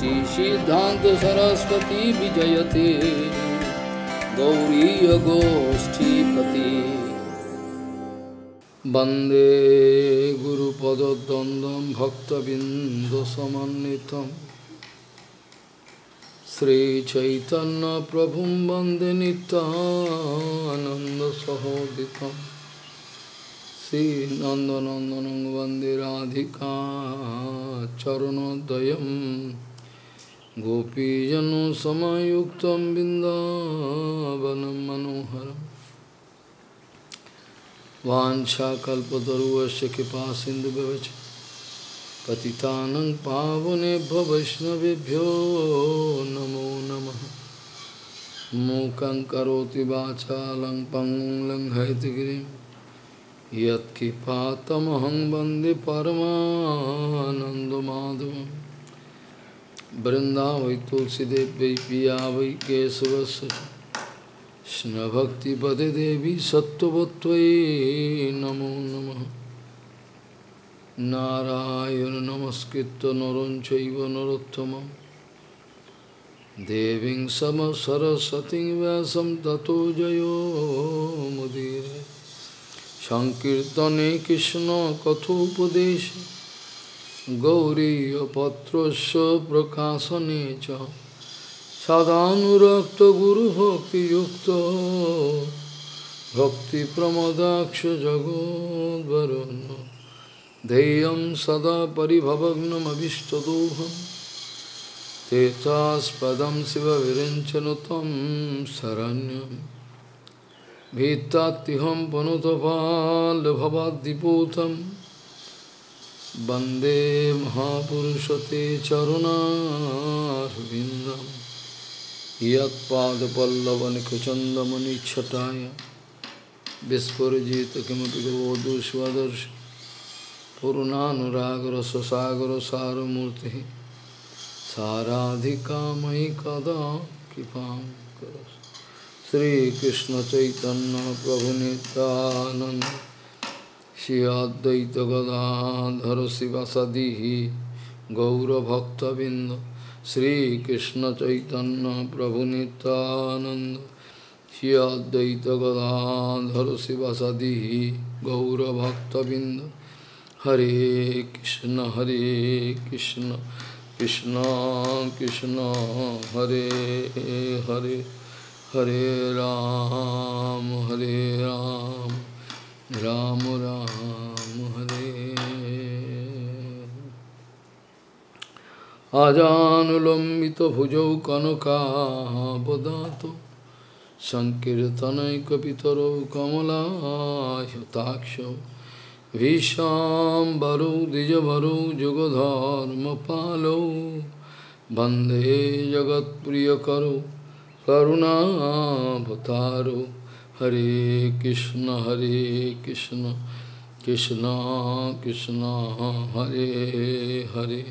श्री सिद्धान्तसरस्वतीविजयते गौरीयगोष्ठीपति वन्दे गुरुपदद्वन्द्वं भक्तबिन्दसमन्वितं श्रीचैतन्यप्रभुं वन्दे नित्यानन्दसहोदितं श्रीनन्दनन्दनं वन्दिराधिका चरणद्वयम् गोपीजनों समयुक्त बिंदावनम मनोहर वाछाकल्पतरुश कृपा सिंधु व्यवच पतितान पावनेभ्य वैष्णवभ्यो नमो नम मूक करोति वाचा लंग पंगुं लंघयतगिरी यत्कृपातमहं वंदे परमानंदमाधवम् वृंदा वै तुलसीदेव पिया वै केशवश कृष्ण भक्ति पदे देवी सत्वत्व नमो नम नारायण नमस्कृत नर चरोत्तम देवी सम सरस्वती व्यास तथो जयो मुदीर संकर्तने कृष्ण कथोपदेश গৌরীপত্র প্রকাশনে চ সদানুরক্ত ভক্তি প্রমদাক্ষ জগদ্বরণ ধেয়ং সদা পরিভবগ্নমভীষ্টদোহম তেতাস্পদম শিব বিরঞ্চনতম শরণ্যম ভিত্তাহম পুনতপাল वन्दे महापुरुषते चरुणारविन्दं यत्पादपल्लवनिकुचन्दमुनिच्छटाय विस्फुरजित किमपि गोदुष्वदर्श पूर्णानुरागरससागरसारमूर्तिः साराधिका मयि कदा कृपां कर श्रीकृष्णचैतन्यप्रभुनितानन्द Shri Advaita Gadadhara Sivasadihi Gaura Bhakta Binda Shri Krishna Chaitanya Prabhu Nityananda Shri Advaita Gadadhara Sivasadihi Gaura Bhakta Binda Hare Krishna Hare Krishna Krishna Krishna Hare Hare Hare Ram Hare Ram, Hare Ram Ram Ram হরে আজানুলম্বিত ভুজৌ কনকাবদাত সংকীর্তনৈকিতর কমলাহতাক্ষ ভীষাম্বরৌ দ্বিজবরৌ যুগধর্ম পালৌ বন্দে জগৎপ্রিয় করো করুণাভতারৌ Hare Krishna Hare Krishna Krishna Krishna Hare Hare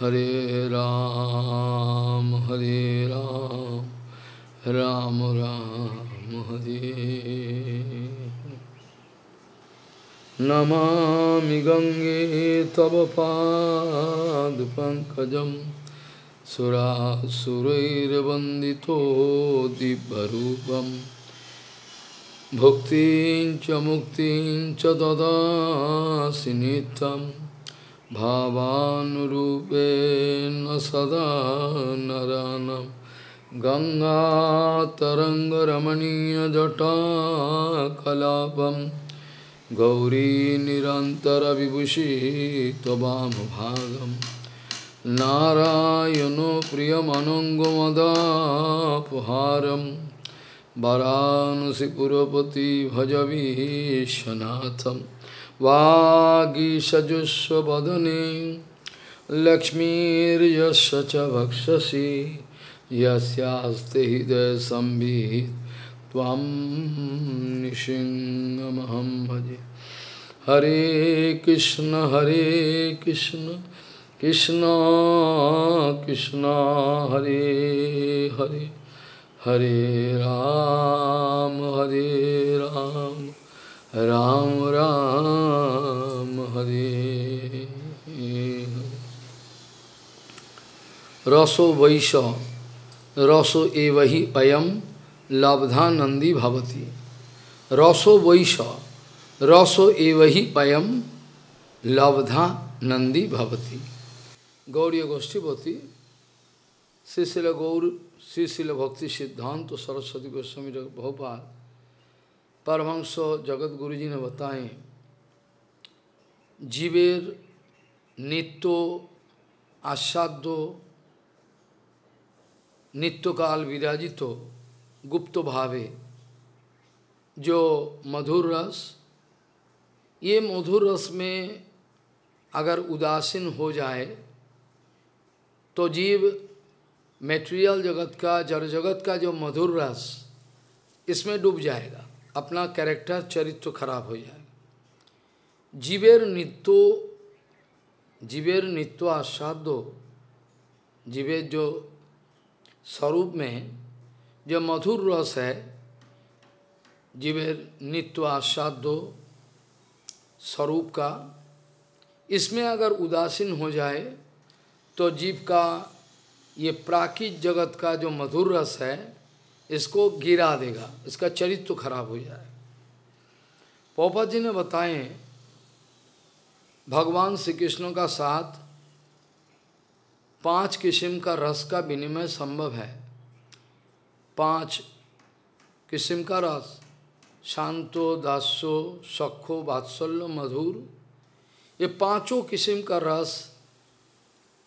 Hare Ram Hare Ram Ram Ram Hare Namami Gange Tava Pad Pankajam Sura Surair Vandito Dibharupam भुक्तिं च मुक्तिं च ददासि नित्यं भावानुरूपेण सदा नरानं गङ्गातरङ्गरमणीयजटाकलापं गौरीनिरन्तरविभूषि त्ववामभागं नारायण प्रियमदापहारम वरानसिपुरपति भजवीशनाथं वागीषजुस्वदने लक्ष्मीर्यस्य च भक्षसि यस्यास्ते हृदय त्वं निशिङ्गमहं भजे हरे कृष्ण हरे कृष्ण कृष्ण कृष्ण हरे हरे Hare Ram, Hare Ram, Ram Ram, Hare Raso Vaisha, Raso Evahi Ayam, Labdhanandi Bhavati. Raso Vaisha, Raso Evahi Ayam, Labdhanandi Bhavati. Gaudiya Goshtipati Shri शिल गौर श्री शिल भक्ति सिद्धांत तो सरस्वती गोस्वामी भोपाल परमहंस जगत गुरु जी ने बताए जीवेर नित्य आस्वाद्य नित्यकाल विराजित गुप्त भावे जो मधुर रस ये मधुर रस में अगर उदासीन हो जाए तो जीव मेटेरियल जगत का जड़ जगत का जो मधुर रस इसमें डूब जाएगा अपना कैरेक्टर चरित्र खराब हो जाएगा जीवेर नित्यो जीवेर नित्यो असाध्य जीवे जो स्वरूप में जो मधुर रस है जीवेर नित्य असाध्य स्वरूप का इसमें अगर उदासीन हो जाए तो जीव का ये प्राकृत जगत का जो मधुर रस है इसको गिरा देगा इसका चरित्र तो खराब हो जाए पोपा जी ने बताए भगवान श्री कृष्ण का साथ पांच किस्म का रस का विनिमय संभव है पांच किस्म का रस शांतो दासो सखो बात्सल्य मधुर ये पांचों किस्म का रस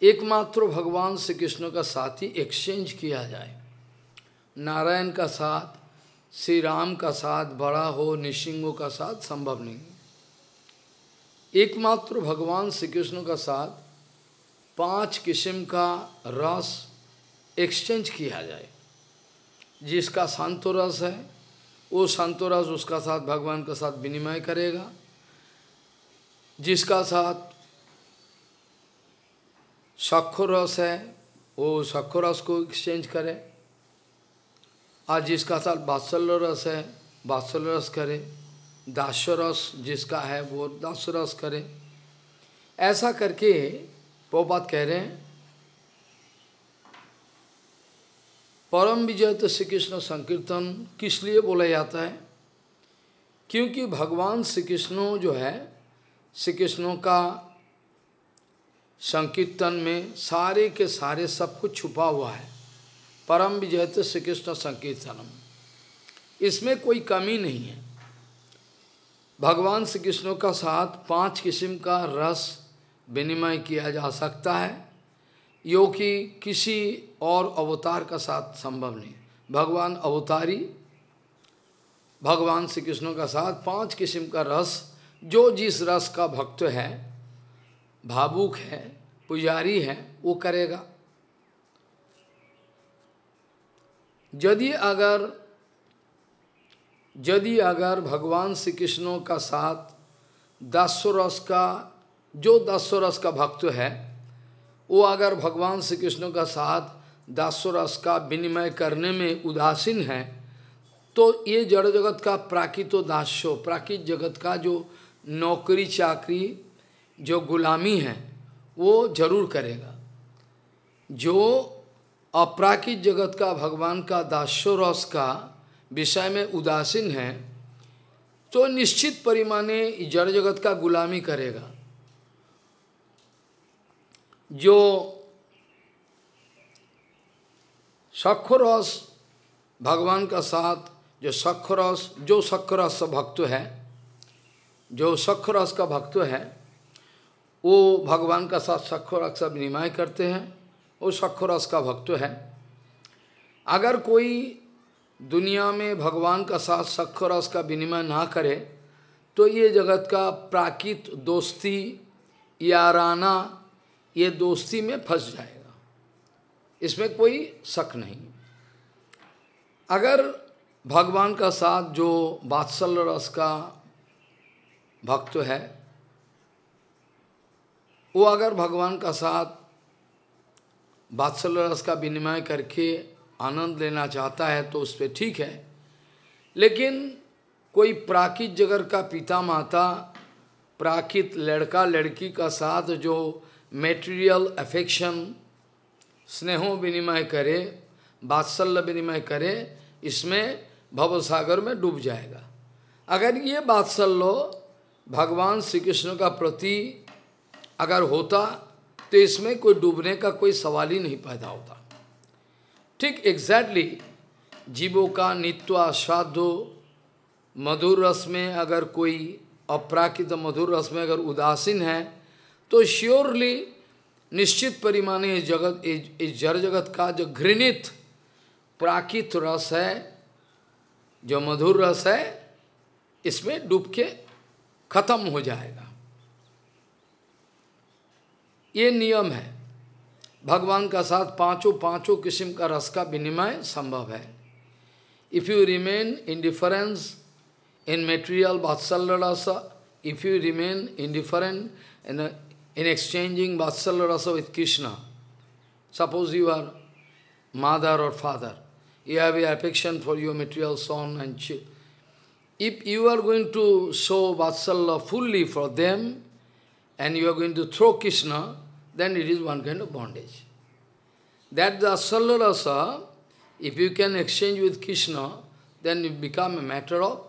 एकमात्र भगवान श्री कृष्ण का साथ ही एक्सचेंज किया जाए नारायण का साथ श्री राम का साथ बड़ा हो निशिंगों का साथ संभव नहीं एकमात्र भगवान श्री कृष्ण का साथ पांच किस्म का रस एक्सचेंज किया जाए जिसका शांतो रस है वो शांतो रस उसका साथ भगवान का साथ विनिमय करेगा जिसका साथ शक्खु रस है वो सखो रस को एक्सचेंज करे और जिसका साथ बात्सल्य रस है बात्सल्य रस करे दास्य रस जिसका है वो दास्य रस करे ऐसा करके वो बात कह रहे हैं परम विजय तो श्री कृष्ण संकीर्तन किस लिए बोला जाता है क्योंकि भगवान श्री कृष्ण जो है श्री कृष्णों का संकीर्तन में सारे के सारे सब कुछ छुपा हुआ है परम तो श्री कृष्ण संकीर्तनम इसमें कोई कमी नहीं है भगवान श्री कृष्ण का साथ पांच किस्म का रस विनिमय किया जा सकता है यो कि किसी और अवतार का साथ संभव नहीं भगवान अवतारी भगवान श्री कृष्ण का साथ पांच किस्म का रस जो जिस रस का भक्त है भावुक है पुजारी है वो करेगा यदि अगर यदि अगर भगवान श्री कृष्णों का साथ दसो रस का जो दसो रस का भक्त है वो अगर भगवान श्री कृष्णों का साथ दासो रस का विनिमय करने में उदासीन है तो ये जड़ जगत का प्राकृतो दास्यो प्राकृत जगत का जो नौकरी चाकरी जो गुलामी है वो जरूर करेगा जो अपराकित जगत का भगवान का दासो रस का विषय में उदासीन है तो निश्चित परिमाणे जड़ जगत का गुलामी करेगा जो सखरस भगवान का साथ जो सखरस जो सखरस भक्त है जो सखरस का भक्त है वो भगवान का साथ सखोरस का विनिमय करते हैं वो रस का भक्त है अगर कोई दुनिया में भगवान का साथ रस का विनिमय ना करे तो ये जगत का प्राकृत दोस्ती याराना ये दोस्ती में फंस जाएगा इसमें कोई शक नहीं अगर भगवान का साथ जो बात्सल रस का भक्त है वो अगर भगवान का साथ बात्सल रस का विनिमय करके आनंद लेना चाहता है तो उस पर ठीक है लेकिन कोई प्राकृत जगत का पिता माता प्राकृत लड़का लड़की का साथ जो मेटेरियल अफेक्शन स्नेहों विनिमय करे बात्सल्य विनिमय करे इसमें भवसागर में डूब जाएगा अगर ये बात्सल्य भगवान श्री कृष्ण का प्रति अगर होता तो इसमें कोई डूबने का कोई सवाल ही नहीं पैदा होता ठीक एग्जैक्टली जीवों का नित्य आस्वादो मधुर रस में अगर कोई अपराकृत मधुर रस में अगर उदासीन है तो श्योरली निश्चित परिमाणे इस जगत इस जर जगत का जो घृणित प्राकृत रस है जो मधुर रस है इसमें डूब के खत्म हो जाएगा ये नियम है भगवान का साथ पांचों पांचों किस्म का रस का विनिमय संभव है if you remain in difference in material बात्सल्य रस if you remain in different in in exchanging बात्सल्य रस with Krishna suppose you are mother और father you have you affection for your material son and if you are going to show बात्सल्य fully for them and you are going to throw Krishna then it is one kind of bondage. That the asala rasa, if you can exchange with Krishna, then it become a matter of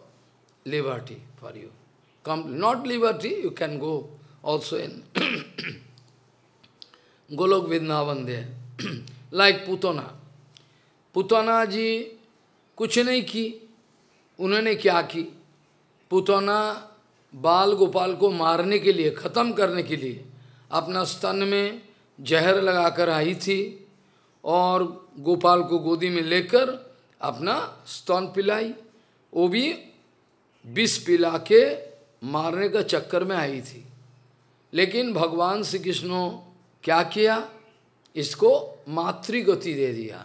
liberty for you. Come, not liberty, you can go also in Golok Vidnavan there. like Putana. Putana ji kuch nahi ki, unhane kya ki? Putana, बाल Gopal ko मारने ke liye, khatam karne ke liye. अपना स्तन में जहर लगाकर आई थी और गोपाल को गोदी में लेकर अपना स्तन पिलाई वो भी विष पिला के मारने का चक्कर में आई थी लेकिन भगवान श्री कृष्ण क्या किया इसको मातृगति दे दिया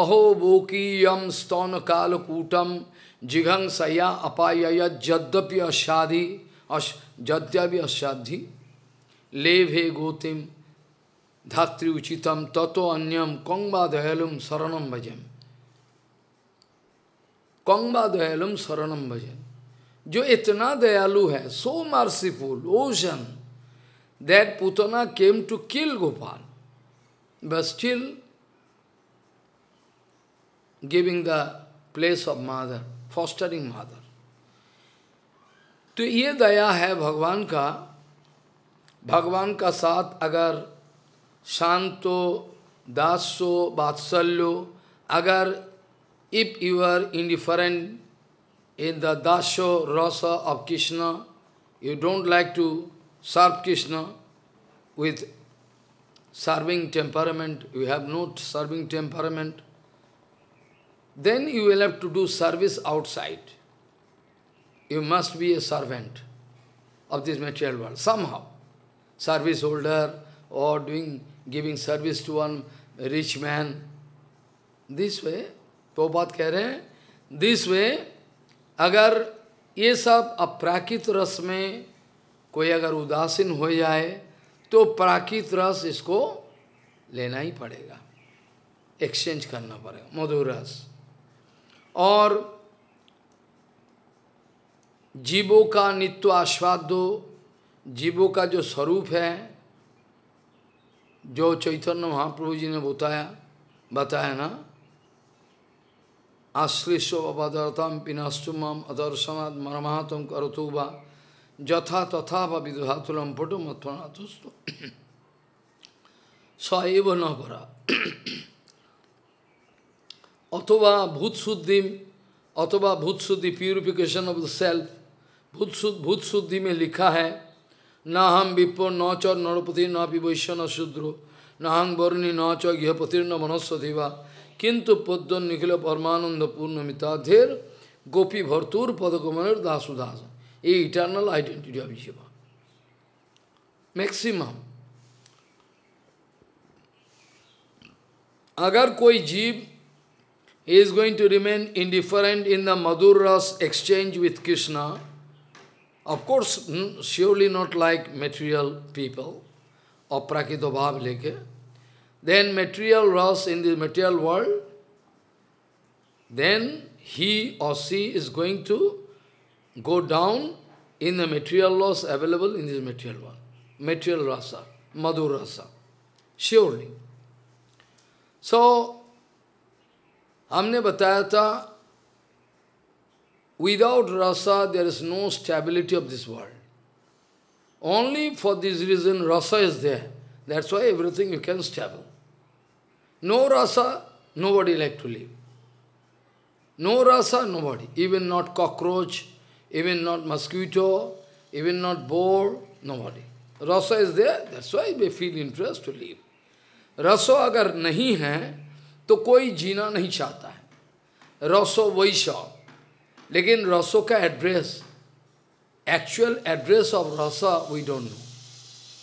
अहो बोकीयम स्तौन कालकूटम जिघंग सया अपाय यद्यपि अषाधि अश यद्यपि अषाधि भे गोतिम धात्री उचितम ततो अन्यम कंगवा दयालुम शरणम भजन कंगवा दयालुम शरणम भजन जो इतना दयालु है so merciful ocean that Putana came to kill Gopal but still giving the place of mother fostering mother तो ये दया है भगवान का भगवान का साथ अगर शांतो दासो बात्सल्यो अगर if you are indifferent in the दासो रस of Krishna you don't like to serve Krishna with serving temperament you have not serving temperament then you will have to do service outside you must be a servant of this material world somehow service holder or doing giving service to one rich man. This way, Prabhupada कह रहे हैं, this way, अगर ये सब अप्राकृत रस में कोई अगर उदासीन हो जाए तो प्राकृत रस इसको लेना ही पड़ेगा एक्सचेंज करना पड़ेगा मधुर रस और जीवों का नित्य आस्वाद दो जीवों का जो स्वरूप है जो चैतन्य महाप्रभु जी ने बताया बताया ना आश्लिष्व अपदर्थम पिनाशुम अदर्शनाद मरमातम करतु वा यथा तथा व विधातुलम पटु मथनातुस्तु सएव न परा अथवा भूतशुद्धि अथवा भूतशुद्धि प्यूरिफिकेशन ऑफ द सेल्फ भूत भूतशुद्धि में लिखा है Naham Vipo Nacha Narapati Napi Vaishana Sudro Nahang Varni Nacha Gyapatirna Manasadiva Kintu Paddon Nikhila Parmananda Purna Mitadher Gopi Bhartur Padakumanar Dasudasa. eternal identity of Jiva. Maximum. Agar koi jeev is going to remain indifferent in the Madhuras exchange with Krishna, of course, mm, surely not like material people, aprakito bhav leke. Then material rose in the material world, then he or she is going to go down in the material loss available in this material world. Material rasa, madhu rasa, surely. So, हमने बताया था Without rasa, there is no stability of this world. Only for this reason, rasa is there. That's why everything you can stable. No rasa, nobody like to live. No rasa, nobody. Even not cockroach, even not mosquito, even not boar, nobody. Rasa is there, that's why they feel interest to live. रसो agar nahi hai, to koi Jeena nahi चाहता hai. रसो vaishav. लेकिन रसो का address actual address of रस we don't know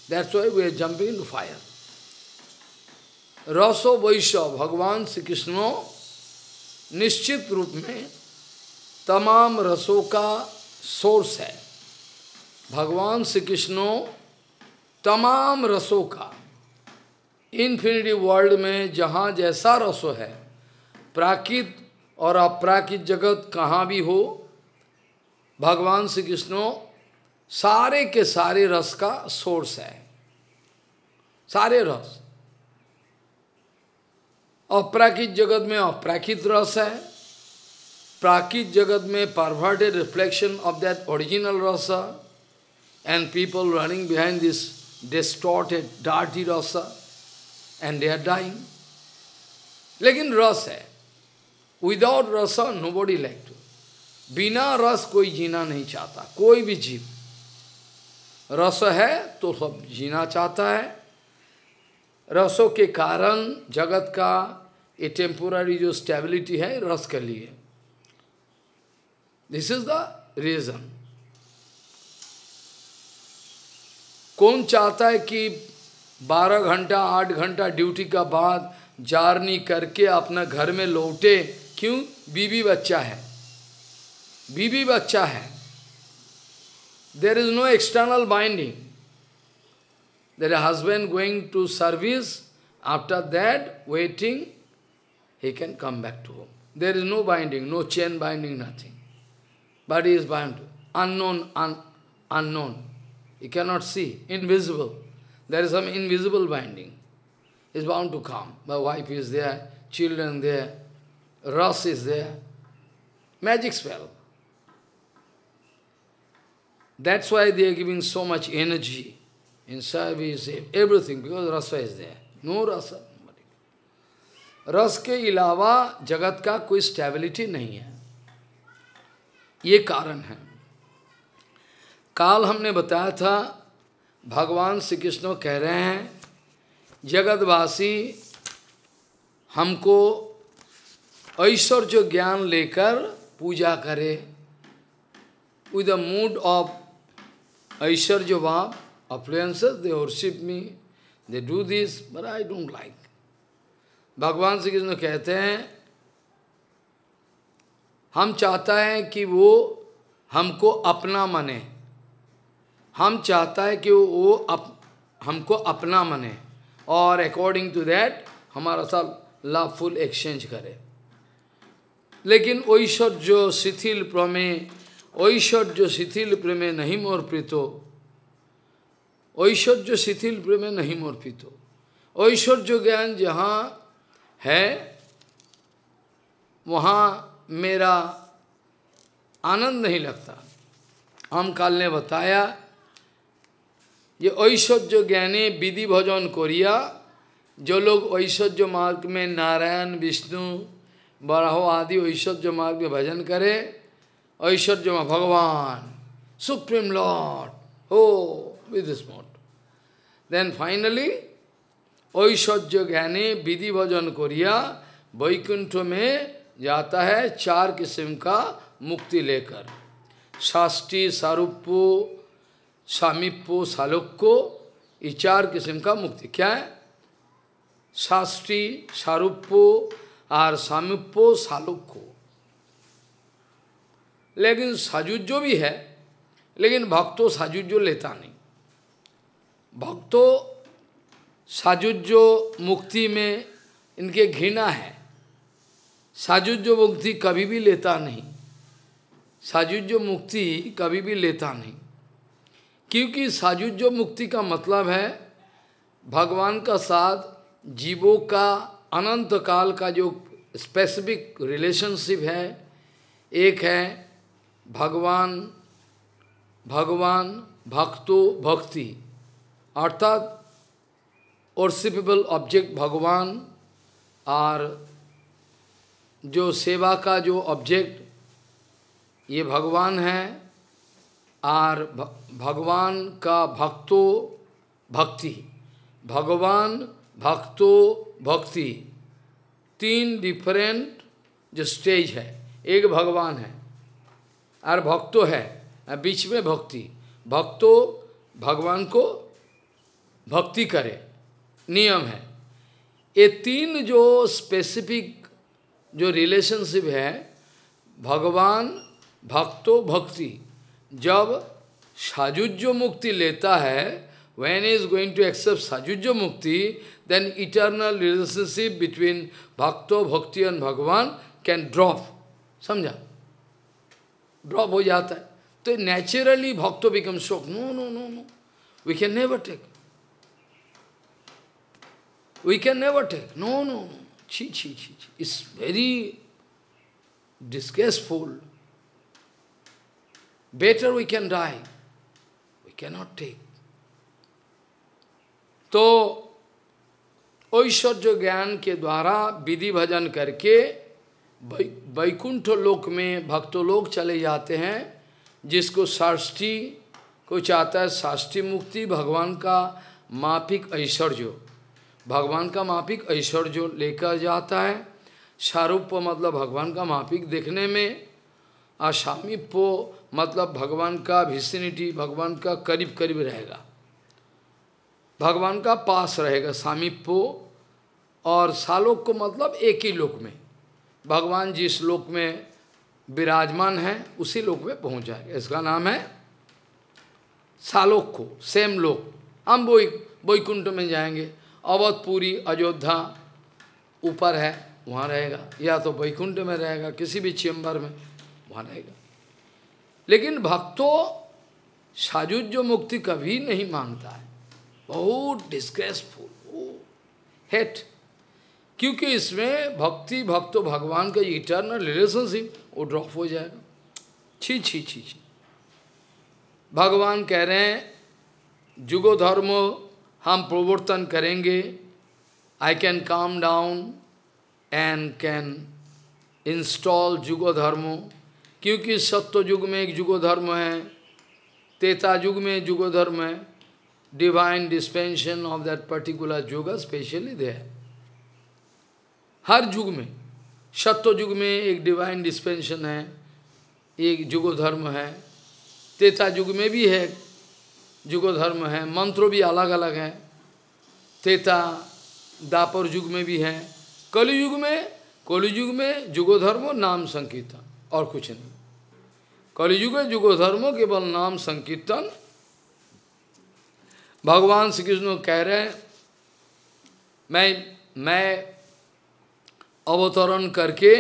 that's why we are jumping in fire रसो वैश्य भगवान श्री कृष्ण निश्चित रूप में तमाम रसों का सोर्स है भगवान श्री कृष्ण तमाम रसों का इन्फिनिटी वर्ल्ड में जहाँ जैसा रसो है प्राकृत और अपराकृत जगत कहाँ भी हो भगवान श्री कृष्ण सारे के सारे रस का सोर्स है सारे रस अपराकृत जगत में अपराकृत रस है प्राकृत जगत में perverted reflection of that original रस and people running behind this distorted dirty रस एंड दे आर डाइंग लेकिन रस है रस नो बॉडी लाइक टू बिना रस कोई जीना नहीं चाहता कोई भी जीव रस है तो सब जीना चाहता है रसों के कारण जगत का ये टेम्पोरारी जो स्टेबिलिटी है रस के लिए दिस इज द रीजन कौन चाहता है कि 12 घंटा 8 घंटा ड्यूटी का बाद जारनी करके अपना घर में लौटे क्यों बीबी बच्चा है बीबी बच्चा है there is no external binding there husband going to service after that waiting he can come back to home there is no binding no chain binding nothing but is bind unknown unknown you can not see invisible there is some invisible binding is bound to come by wife is there children there Rust is there. Magic spell. That's why they are giving so much energy in service, everything, because rasa is there. No rasa. रस के jagat ka koi stability nahi hai. Ye karan hai. Kaal काल bataya tha, था Sri Krishna keh rahe hai, jagat vasi humko ऐश्वर्य ज्ञान लेकर पूजा करे with the mood of ऐश्वर्य भाव affluence they worship me they do this but I don't like भगवान श्री कृष्ण कहते हैं हम चाहता है कि वो हमको अपना माने हम चाहता है कि वो अप, हमको अपना माने और अकॉर्डिंग टू दैट हमारा सब लवफुल एक्सचेंज करें लेकिन ऐश्वर्य शिथिल प्रमे ऐश्वर्य शिथिल प्रेमे नहीं मोर्पितो ऐश्वर्य शिथिल प्रेमे नहीं मोर्पितो ऐश्वर्य ज्ञान जहाँ है वहाँ मेरा आनंद नहीं लगता हम काल ने बताया ये ऐश्वर्य ज्ञाने विधि भजन कोरिया जो लोग ऐश्वर्य मार्ग में नारायण विष्णु बराहो आदि ऐश्वर्य मार्ग में भजन करे ऐश्वर्य में भगवान सुप्रीम लॉर्ड हो विद स्मोट देन फाइनली ऐश्वर्य ज्ञाने विधि भजन कोरिया वैकुंठ में जाता है चार किस्म का मुक्ति लेकर साष्टी सारूपो सामीपो सालोको ये चार किस्म का मुक्ति क्या है साष्टी सारूपो और सामिप्पो सालुको लेकिन साजुज्जो भी है लेकिन भक्तो साजुज्जो लेता नहीं भक्तो साजुज्जो मुक्ति में इनके घृणा है साजुज्जो मुक्ति कभी भी लेता नहीं साजुज्जो मुक्ति कभी भी लेता नहीं क्योंकि साजुज्जो मुक्ति का मतलब है भगवान का साथ जीवों का अनंत काल का जो स्पेसिफिक रिलेशनशिप है एक है भगवान भगवान भक्तो भक्ति अर्थात वर्सिपेबल ऑब्जेक्ट भगवान और जो सेवा का जो ऑब्जेक्ट ये भगवान है और भगवान का भक्तो भक्ति भगवान भक्तो भक्ति तीन डिफरेंट जो स्टेज है एक भगवान है और भक्तो है बीच में भक्ति भक्तो भगवान को भक्ति करे नियम है ये तीन जो स्पेसिफिक जो रिलेशनशिप है भगवान भक्तो भक्ति जब साजुज्य मुक्ति लेता है when is going to accept साजुज्य मुक्ति then eternal relationship between bhakto, bhakti and Bhagavan can drop. Samjha? Drop ho jata hai. So naturally bhakto becomes shocked. No, no, no, no. We can never take. We can never take. No, no, no. Chi, chi, chi, chi. It's very disgraceful. Better we can die. We cannot take. So, ऐश्वर्य ज्ञान के द्वारा विधि भजन करके वैकुंठ लोक में भक्तों लोग चले जाते हैं जिसको साष्टी को चाहता है साष्टी मुक्ति भगवान का मापिक ऐश्वर्य भगवान का मापिक ऐश्वर्य लेकर जाता है शाहरुप मतलब भगवान का माफिक देखने में और सामीप मतलब भगवान का भिसिनिटी भगवान का करीब करीब रहेगा भगवान का पास रहेगा सामीपो और सालोक को मतलब एक ही लोक में भगवान जिस लोक में विराजमान है उसी लोक में पहुंच जाएगा इसका नाम है सालोक को सेम लोक हम वो वैकुंठ में जाएंगे अवधपुरी अयोध्या ऊपर है वहाँ रहेगा या तो वैकुंठ में रहेगा किसी भी चेम्बर में वहाँ रहेगा लेकिन भक्तों साजुज्य मुक्ति कभी नहीं मांगता है बहुत डिस्ग्रेसफुल हेट क्योंकि इसमें भक्ति भक्तो तो भगवान का इटर्नल रिलेशनशिप वो ड्रॉप हो जाएगा छी छी छी छी भगवान कह रहे हैं जुगो धर्म हम प्रवर्तन करेंगे I can come down and can install जुगो धर्म क्योंकि सत्य युग में एक जुगो धर्म है तेता युग में जुगो धर्म है divine dispensation of that particular युग स्पेशली देयर हर युग में सत्व युग में एक डिवाइन डिस्पेंशन है एक युगो धर्म है तेता युग में भी है युगो धर्म है मंत्रों भी अलग अलग हैं तेता दापर युग में भी है कलि युग में कलि युग में युगो धर्मो नाम संकीर्तन और कुछ नहीं कलियुग में युगो धर्मो केवल नाम संकीर्तन भगवान श्री कृष्ण कह रहे हैं मैं मैं अवतरण करके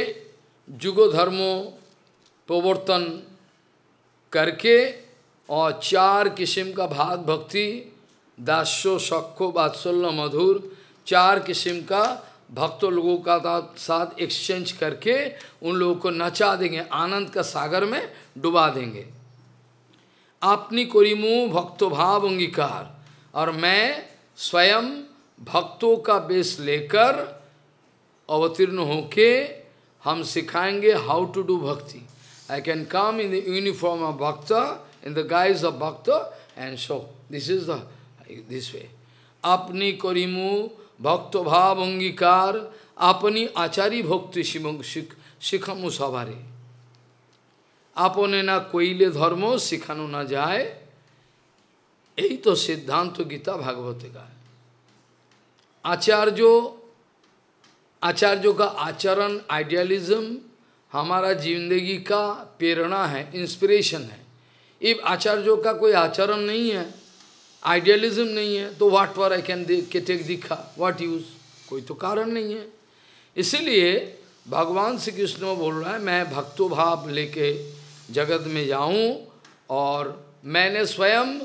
जुगो धर्मो प्रवर्तन करके और चार किस्म का भाग भक्ति दासो सख्यो बात्सल्य मधुर चार किस्म का भक्तों लोगों का साथ एक्सचेंज करके उन लोगों को नचा देंगे आनंद का सागर में डुबा देंगे आपनी कोरिमु भक्तोभाव अंगीकार और मैं स्वयं भक्तों का बेस लेकर अवतीर्ण होके हम सिखाएंगे हाउ टू डू भक्ति I can come in the uniform of bhakta, in the guise of bhakta, and so this is the this way. Apni korimu bhakta bhav angikar apani achari bhakti shikhamu savare. আপনে না কইলে ধর্ম শিখানো না যায় এই তো সিদ্ধান্ত গীতা ভাগবতে গায় আচার্য आचार्यों का आचरण आइडियलिज्म हमारा जिंदगी का प्रेरणा है इंस्पिरेशन है इफ आचार्यों का कोई आचरण नहीं है आइडियलिज्म नहीं है तो व्हाट वर आई कैन के टेक दिखा व्हाट यूज कोई तो कारण नहीं है इसीलिए भगवान श्री कृष्ण बोल रहा है मैं भक्तो भाव लेके जगत में जाऊं और मैंने स्वयं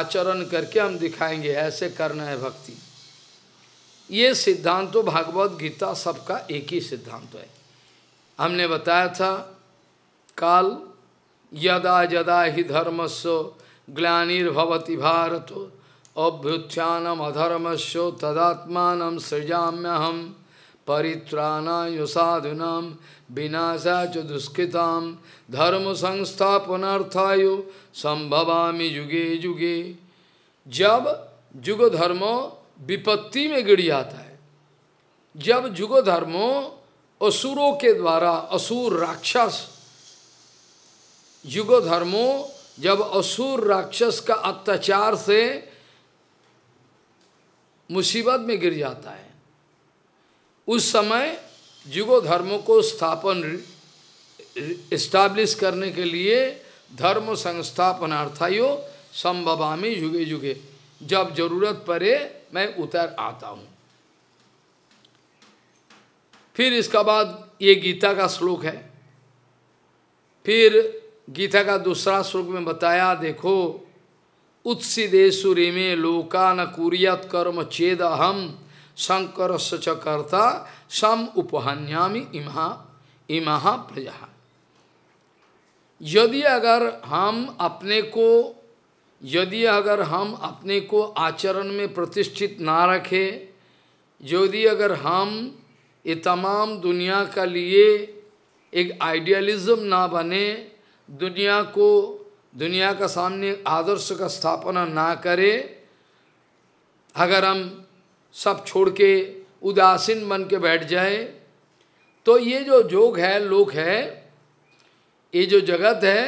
आचरण करके हम दिखाएंगे ऐसे करना है भक्ति ये सिद्धांत तो भागवत गीता सबका एक ही सिद्धांत तो है हमने बताया था काल यदा जदा ही धर्मस्व ग्लानिर्भवती भारत अभ्युत्थान अधर्मस्व तदात्मा सृजाम्य हम परित्राणा साधुना विनाशा च दुष्कृता धर्म संस्थापनार्थाय संभवामी युगे युगे जब युग धर्मो विपत्ति में गिर जाता है जब जुगो धर्मो असुरों के द्वारा असुर राक्षस युगो धर्मो जब असुर राक्षस का अत्याचार से मुसीबत में गिर जाता है उस समय युगो धर्मों को स्थापन इस्टाब्लिश करने के लिए धर्म संस्थापनार्थायो संभवामी युगे युगे जब जरूरत पड़े मैं उतर आता हूं फिर इसका बाद ये गीता का श्लोक है फिर गीता का दूसरा श्लोक में बताया देखो उत्सिदेशु रेमे लोका न कुरियत कर्म चेद अहम शंकर सच सम उपहन्यामी इमा इमा प्रजा यदि अगर हम अपने को यदि अगर हम अपने को आचरण में प्रतिष्ठित ना रखें यदि अगर हम ये तमाम दुनिया का लिए एक आइडियलिज्म ना बने दुनिया को दुनिया का सामने आदर्श का स्थापना ना करें अगर हम सब छोड़ के उदासीन बन के बैठ जाए तो ये जो जोग है लोक है ये जो जगत है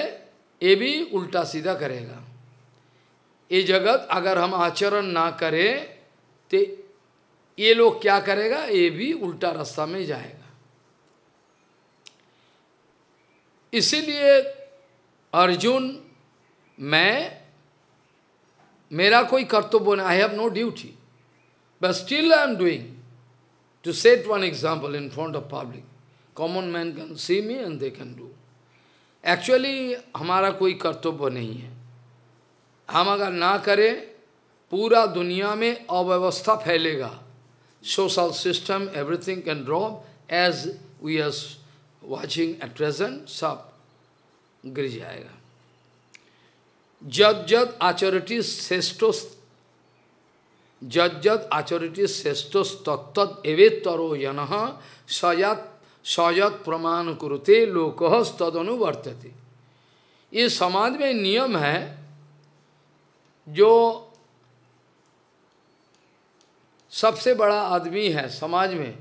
ये भी उल्टा सीधा करेगा ये जगत अगर हम आचरण ना करें तो ये लोग क्या करेगा ये भी उल्टा रास्ता में जाएगा इसीलिए अर्जुन मैं मेरा कोई कर्तव्य नहीं I have no duty but still I am doing to set one example in front of public common man can see me and they can do actually हमारा कोई कर्तव्य नहीं है हम अगर ना करें पूरा दुनिया में अव्यवस्था फैलेगा social system everything can drop as we are watching at present सब गिर जाएगा जद जद आचरटी श्रेष्ठो जद जद आचोरिटी श्रेष्ठो तत्त एवे तरो जन सयत सयत प्रमाण कुरुते लोक अनुवर्त ये समाज में नियम है जो सबसे बड़ा आदमी है समाज में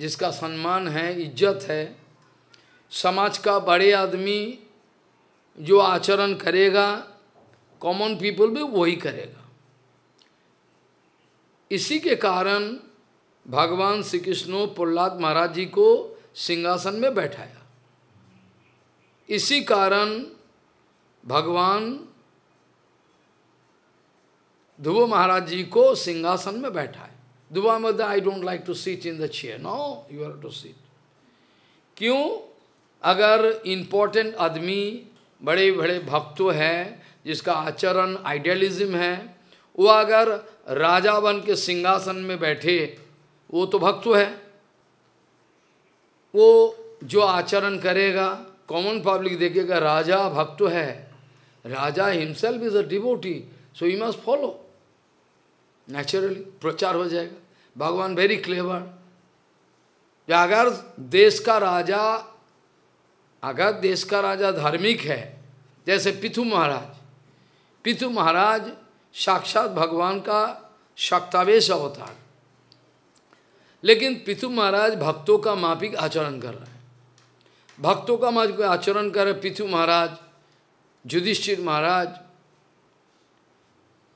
जिसका सम्मान है इज्जत है समाज का बड़े आदमी जो आचरण करेगा कॉमन पीपल भी वही करेगा इसी के कारण भगवान श्री कृष्ण प्रहलाद महाराज जी को सिंहासन में बैठाया इसी कारण भगवान ध्रुव महाराज जी को सिंहासन में baitha दुबा Dhruva I don't like to to sit in the no you are to to sit. क्यों अगर इम्पोर्टेंट आदमी बड़े बड़े भक्त हैं जिसका आचरण आइडियलिज्म है वो अगर राजा बन के सिंहासन में बैठे वो तो भक्त है वो जो आचरण करेगा कॉमन पब्लिक देखेगा राजा भक्त है राजा हिमसेल्फ इज अ डिबोटी so you must follow naturally प्रचार हो जाएगा भगवान वेरी क्लेवर अगर देश का राजा अगर देश का राजा धार्मिक है जैसे पिथु महाराज पिथु महाराज साक्षात भगवान का शक्तावेश अवतार लेकिन पिथु महाराज भक्तों का माफिक आचरण कर रहे हैं भक्तों का माफिक आचरण कर रहे पिथु महाराज युधिष्ठिर महाराज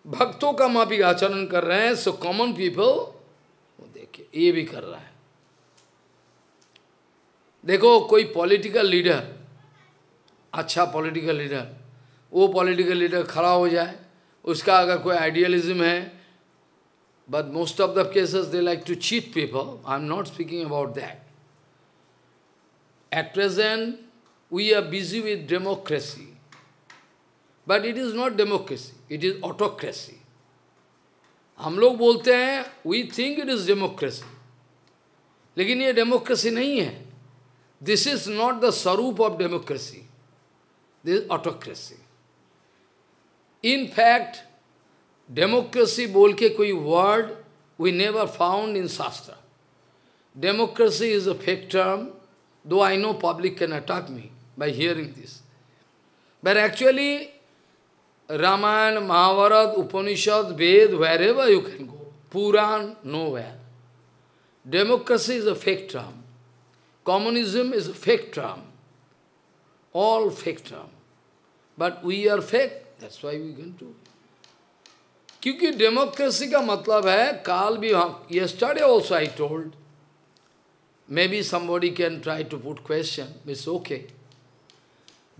भक्तों का माफिक आचरण कर रहे हैं सो कॉमन पीपल वो देखिए ये भी कर रहा है देखो कोई पॉलिटिकल लीडर अच्छा पॉलिटिकल लीडर वो पॉलिटिकल लीडर खड़ा हो जाए उसका अगर कोई आइडियलिज्म है but most of the cases they like to cheat people I am not speaking about that at present we are busy with democracy But it is not democracy, it is autocracy. Log bolte hai, we think it is democracy. Lekin ye democracy nahi hai. This is not the sarup of democracy. This is autocracy. In fact, democracy bolke koi word we never found in sastra. Democracy is a fake term, though I know public can attack me by hearing this. But actually, Ramayana Mahabharata Upanishad Veda where you can go Purana no where democracy is a fake term communism is a fake term all fake term but we are fake that's why we can to क्योंकि democracy का मतलब है काल भी हम ये study also I told may be somebody can try to put question miss okay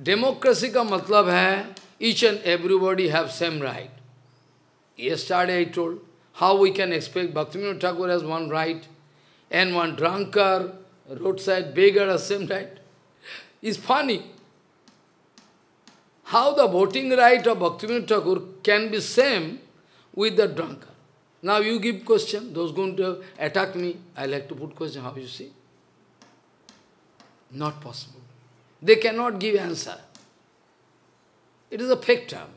democracy का मतलब है Each and everybody have same right. Yesterday I told, how we can expect Bhaktivinoda Thakur has one right, and one drunkard, roadside beggar has same right. It's funny. How the voting right of Bhaktivinoda Thakur can be same with the drunkard. Now you give question, those going to attack me, I like to put question, how you see? Not possible. They cannot give answer. It is a fake term.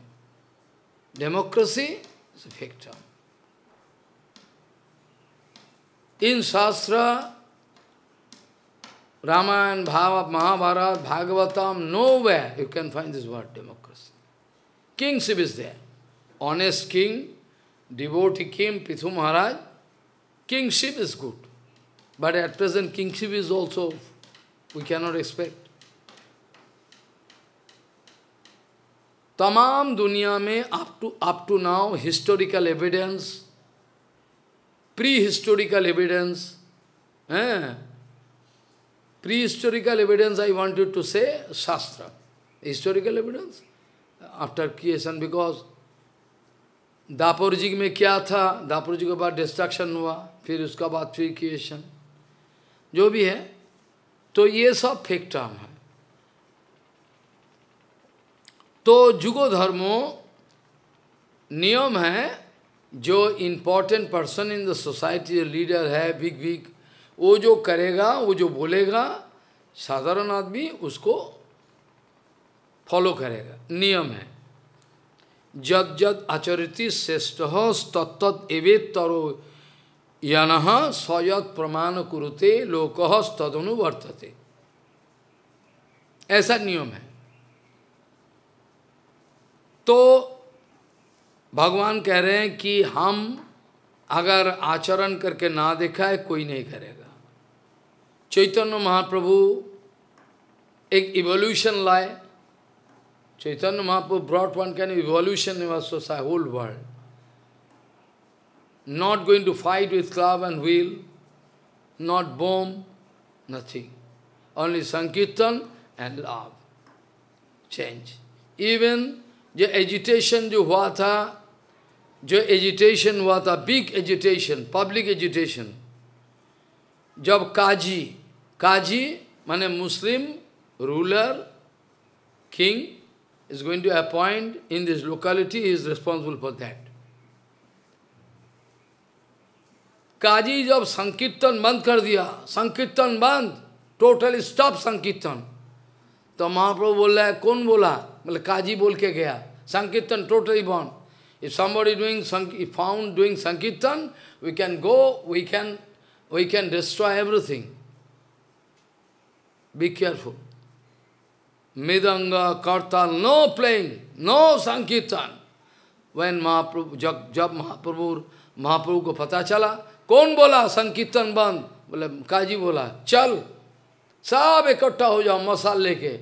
Democracy is a fake term. In Shastra, Ramayana, Bhava, Mahabharata, Bhagavatam, nowhere you can find this word democracy. Kingship is there. Honest king, devotee king, Pithu Maharaj, kingship is good. But at present, kingship is also, we cannot expect. तमाम दुनिया में up to up to now historical evidence pre historical evidence हैं pre historical evidence I wanted to say शास्त्र historical evidence after creation because दापोर जी में क्या था दापोर जी के बाद डिस्ट्रक्शन हुआ फिर उसका बाद फिर क्रिएशन जो भी है तो ये सब फेक टर्म है तो जुगो धर्मो नियम है जो important person in the society leader है बिग बिग वो जो करेगा वो जो बोलेगा साधारण आदमी उसको फॉलो करेगा नियम है जद जद आचरिति श्रेष्ठ तत्त एवेद तरो यन स्वयत प्रमाण कुरुते लोक तदनुवर्तते ऐसा नियम है तो भगवान कह रहे हैं कि हम अगर आचरण करके ना देखा है कोई नहीं करेगा चैतन्य महाप्रभु एक इवोल्यूशन लाए Chaitanya Mahaprabhu broad one can evolution in society whole world not going to fight with club and wheel not bomb nothing only संकीर्तन एंड love. चेंज इवन जो एजिटेशन जो हुआ था जो एजिटेशन हुआ था बिग एजिटेशन पब्लिक एजिटेशन जब काजी काजी माने Muslim ruler king is going to appoint in this locality, is responsible for that काजी जब संकीर्तन बंद कर दिया संकीर्तन बंद टोटल स्टॉप संकीर्तन तो महाप्रभु बोल रहा है कौन बोला मतलब काजी बोल के गया संकीर्तन totally ban if somebody doing found doing संकीर्तन we can go we can we can destroy everything be careful मृदंग करताल नो प्लेइंग नो संकीर्तन वैन महाप्रभु जब जब महाप्रभु महाप्रभु को पता चला कौन बोला संकीर्तन बंद बोले काजी बोला चल सब इकट्ठा हो जाओ मसाल लेके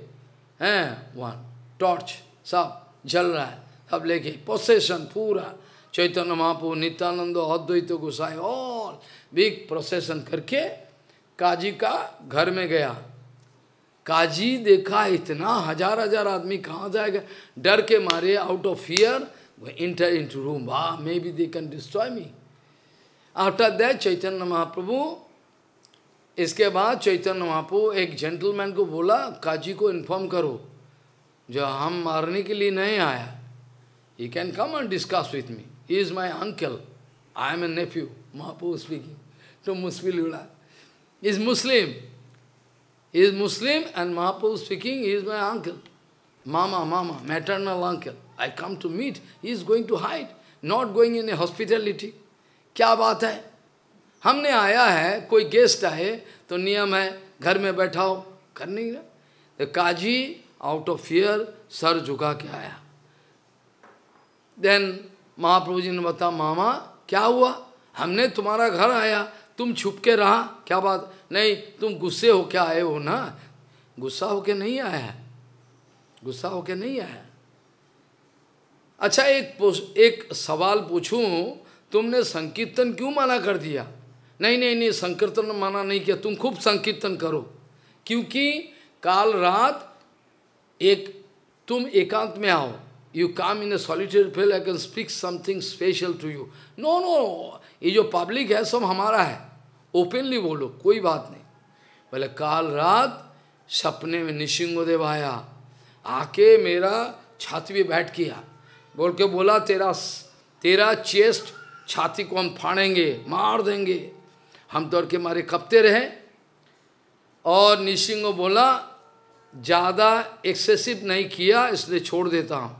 हैं वन टॉर्च सब जल रहा है सब लेके प्रोसेशन पूरा चैतन्य महापु नित्यानंद अद्वैत गोसाई और बिग प्रोसेशन करके काजी का घर में गया काजी देखा इतना हजार हजार आदमी कहाँ जाएगा डर के मारे आउट ऑफ फियर वो इंटर इन रूम वाह may be they can destroy me after that Chaitanya Mahaprabhu इसके बाद चैतन्य महाप्रभु एक जेंटलमैन को बोला काजी को इन्फॉर्म करो जो हम मारने के लिए नहीं आया you can come and discuss with me is my uncle I am a nephew महापू स्पीकिंग टू मुस्लिम लुड़ा is Muslim is Muslim and महापू स्पीकिंग इज माई अंकल मामा मामा maternal uncle I come to meet is going to hide not going in a hospitality क्या बात है हमने आया है कोई गेस्ट आए तो नियम है घर में बैठाओ कर नहीं ना तो काजी आउट ऑफ फियर सर झुका के आया देन महाप्रभु जी ने बताया मामा क्या हुआ हमने तुम्हारा घर आया तुम छुप के रहा क्या बात नहीं तुम गुस्से हो क्या आए हो ना गुस्सा होके नहीं आया है गुस्सा होके नहीं आया अच्छा एक एक सवाल पूछूं तुमने संकीर्तन क्यों माना कर दिया नहीं नहीं नहीं संकीर्तन माना नहीं किया तुम खूब संकीर्तन करो क्योंकि काल रात एक तुम एकांत में आओ you come in a solitary field I can speak something special to you no no ये जो पब्लिक है सब हमारा है ओपनली बोलो कोई बात नहीं बोले काल रात सपने में निशिंगोदेव आया आके मेरा छाती पे बैठ किया बोल के बोला तेरा तेरा चेस्ट छाती को हम फाड़ेंगे मार देंगे हम तोड़ के मारे कपते रहे और निशिंग बोला ज़्यादा एक्सेसिव नहीं किया इसलिए छोड़ देता हूँ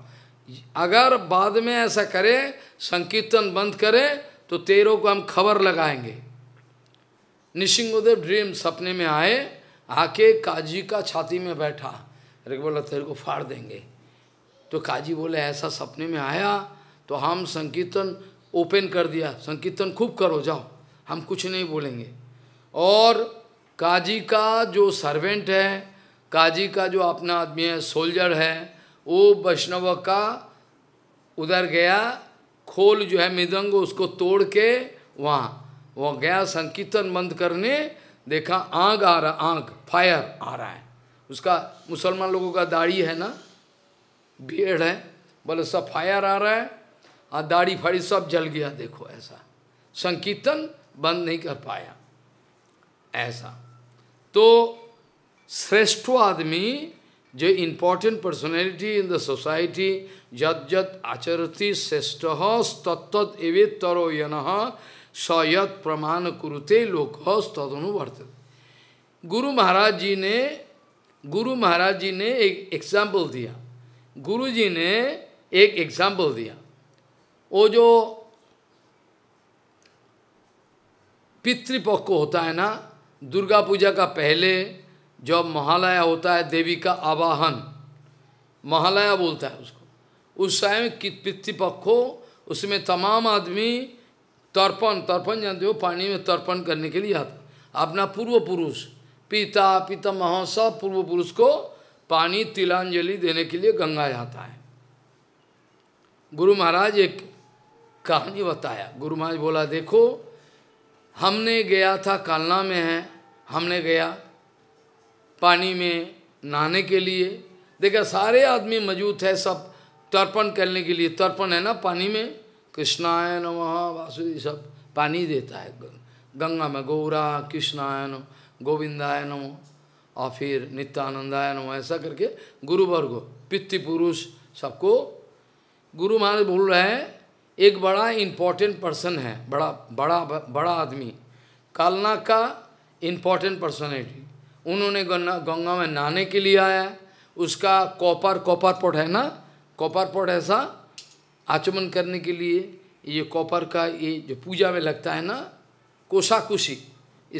अगर बाद में ऐसा करें संकीर्तन बंद करें तो तेरों को हम खबर लगाएंगे निशिंगदेव ड्रीम सपने में आए आके काजी का छाती में बैठा अरे बोला तेरे को फाड़ देंगे तो काजी बोले ऐसा सपने में आया तो हम संकीर्तन ओपन कर दिया संकीर्तन खूब करो जाओ हम कुछ नहीं बोलेंगे और काजी का जो सर्वेंट है काजी का जो अपना आदमी है सोल्जर है वो वैष्णव का उधर गया खोल जो है मृदंग उसको तोड़ के वहाँ वो गया संकीर्तन बंद करने देखा आग आ रहा आग फायर आ रहा है उसका मुसलमान लोगों का दाढ़ी है ना भीड़ है बोले सब फायर आ रहा है और दाढ़ी फाड़ी सब जल गया देखो ऐसा संकीर्तन बंद नहीं कर पाया ऐसा तो श्रेष्ठ आदमी जो important personality in the society जत जत आचरती श्रेष्ठ तत्त एवे तरो यन यत प्रमाण कुरुते लोक तदनुवर्त गुरु महाराज जी ने गुरु महाराज जी ने एक एग्जाम्पल दिया गुरु जी ने एक एग्जाम्पल दिया वो जो पितृपक्ष होता है ना दुर्गा पूजा का पहले जब महालया होता है देवी का आवाहन महालया बोलता है उसको उस समय पितृपक्षों उसमें तमाम आदमी तर्पण तर्पण जानते हो पानी में तर्पण करने के लिए आता अपना पूर्व पुरुष पिता पिता मह सब पूर्व पुरुष को पानी तिलांजलि देने के लिए गंगा जाता है गुरु महाराज एक कहानी बताया गुरु महाराज बोला देखो हमने गया था कालना में है हमने गया पानी में नहाने के लिए देखा सारे आदमी मौजूद है सब तर्पण करने के लिए तर्पण है ना पानी में कृष्णायन नम वासुदेव सब पानी देता है गंगा में गौरा कृष्णायन गोविंदायन गोविंदाय और फिर नित्यानंदायन नमो ऐसा करके गुरुवर्ग पितृपुरुष सबको गुरु महाराज बोल रहे हैं एक बड़ा इम्पोर्टेंट पर्सन है बड़ा बड़ा बड़ा आदमी कालना का इम्पोर्टेंट पर्सनैलिटी उन्होंने गंगा गंगा में नहाने के लिए आया उसका कॉपर कॉपर पॉट है ना कॉपर पॉट ऐसा आचमन करने के लिए ये कॉपर का ये जो पूजा में लगता है ना कोशाकुशी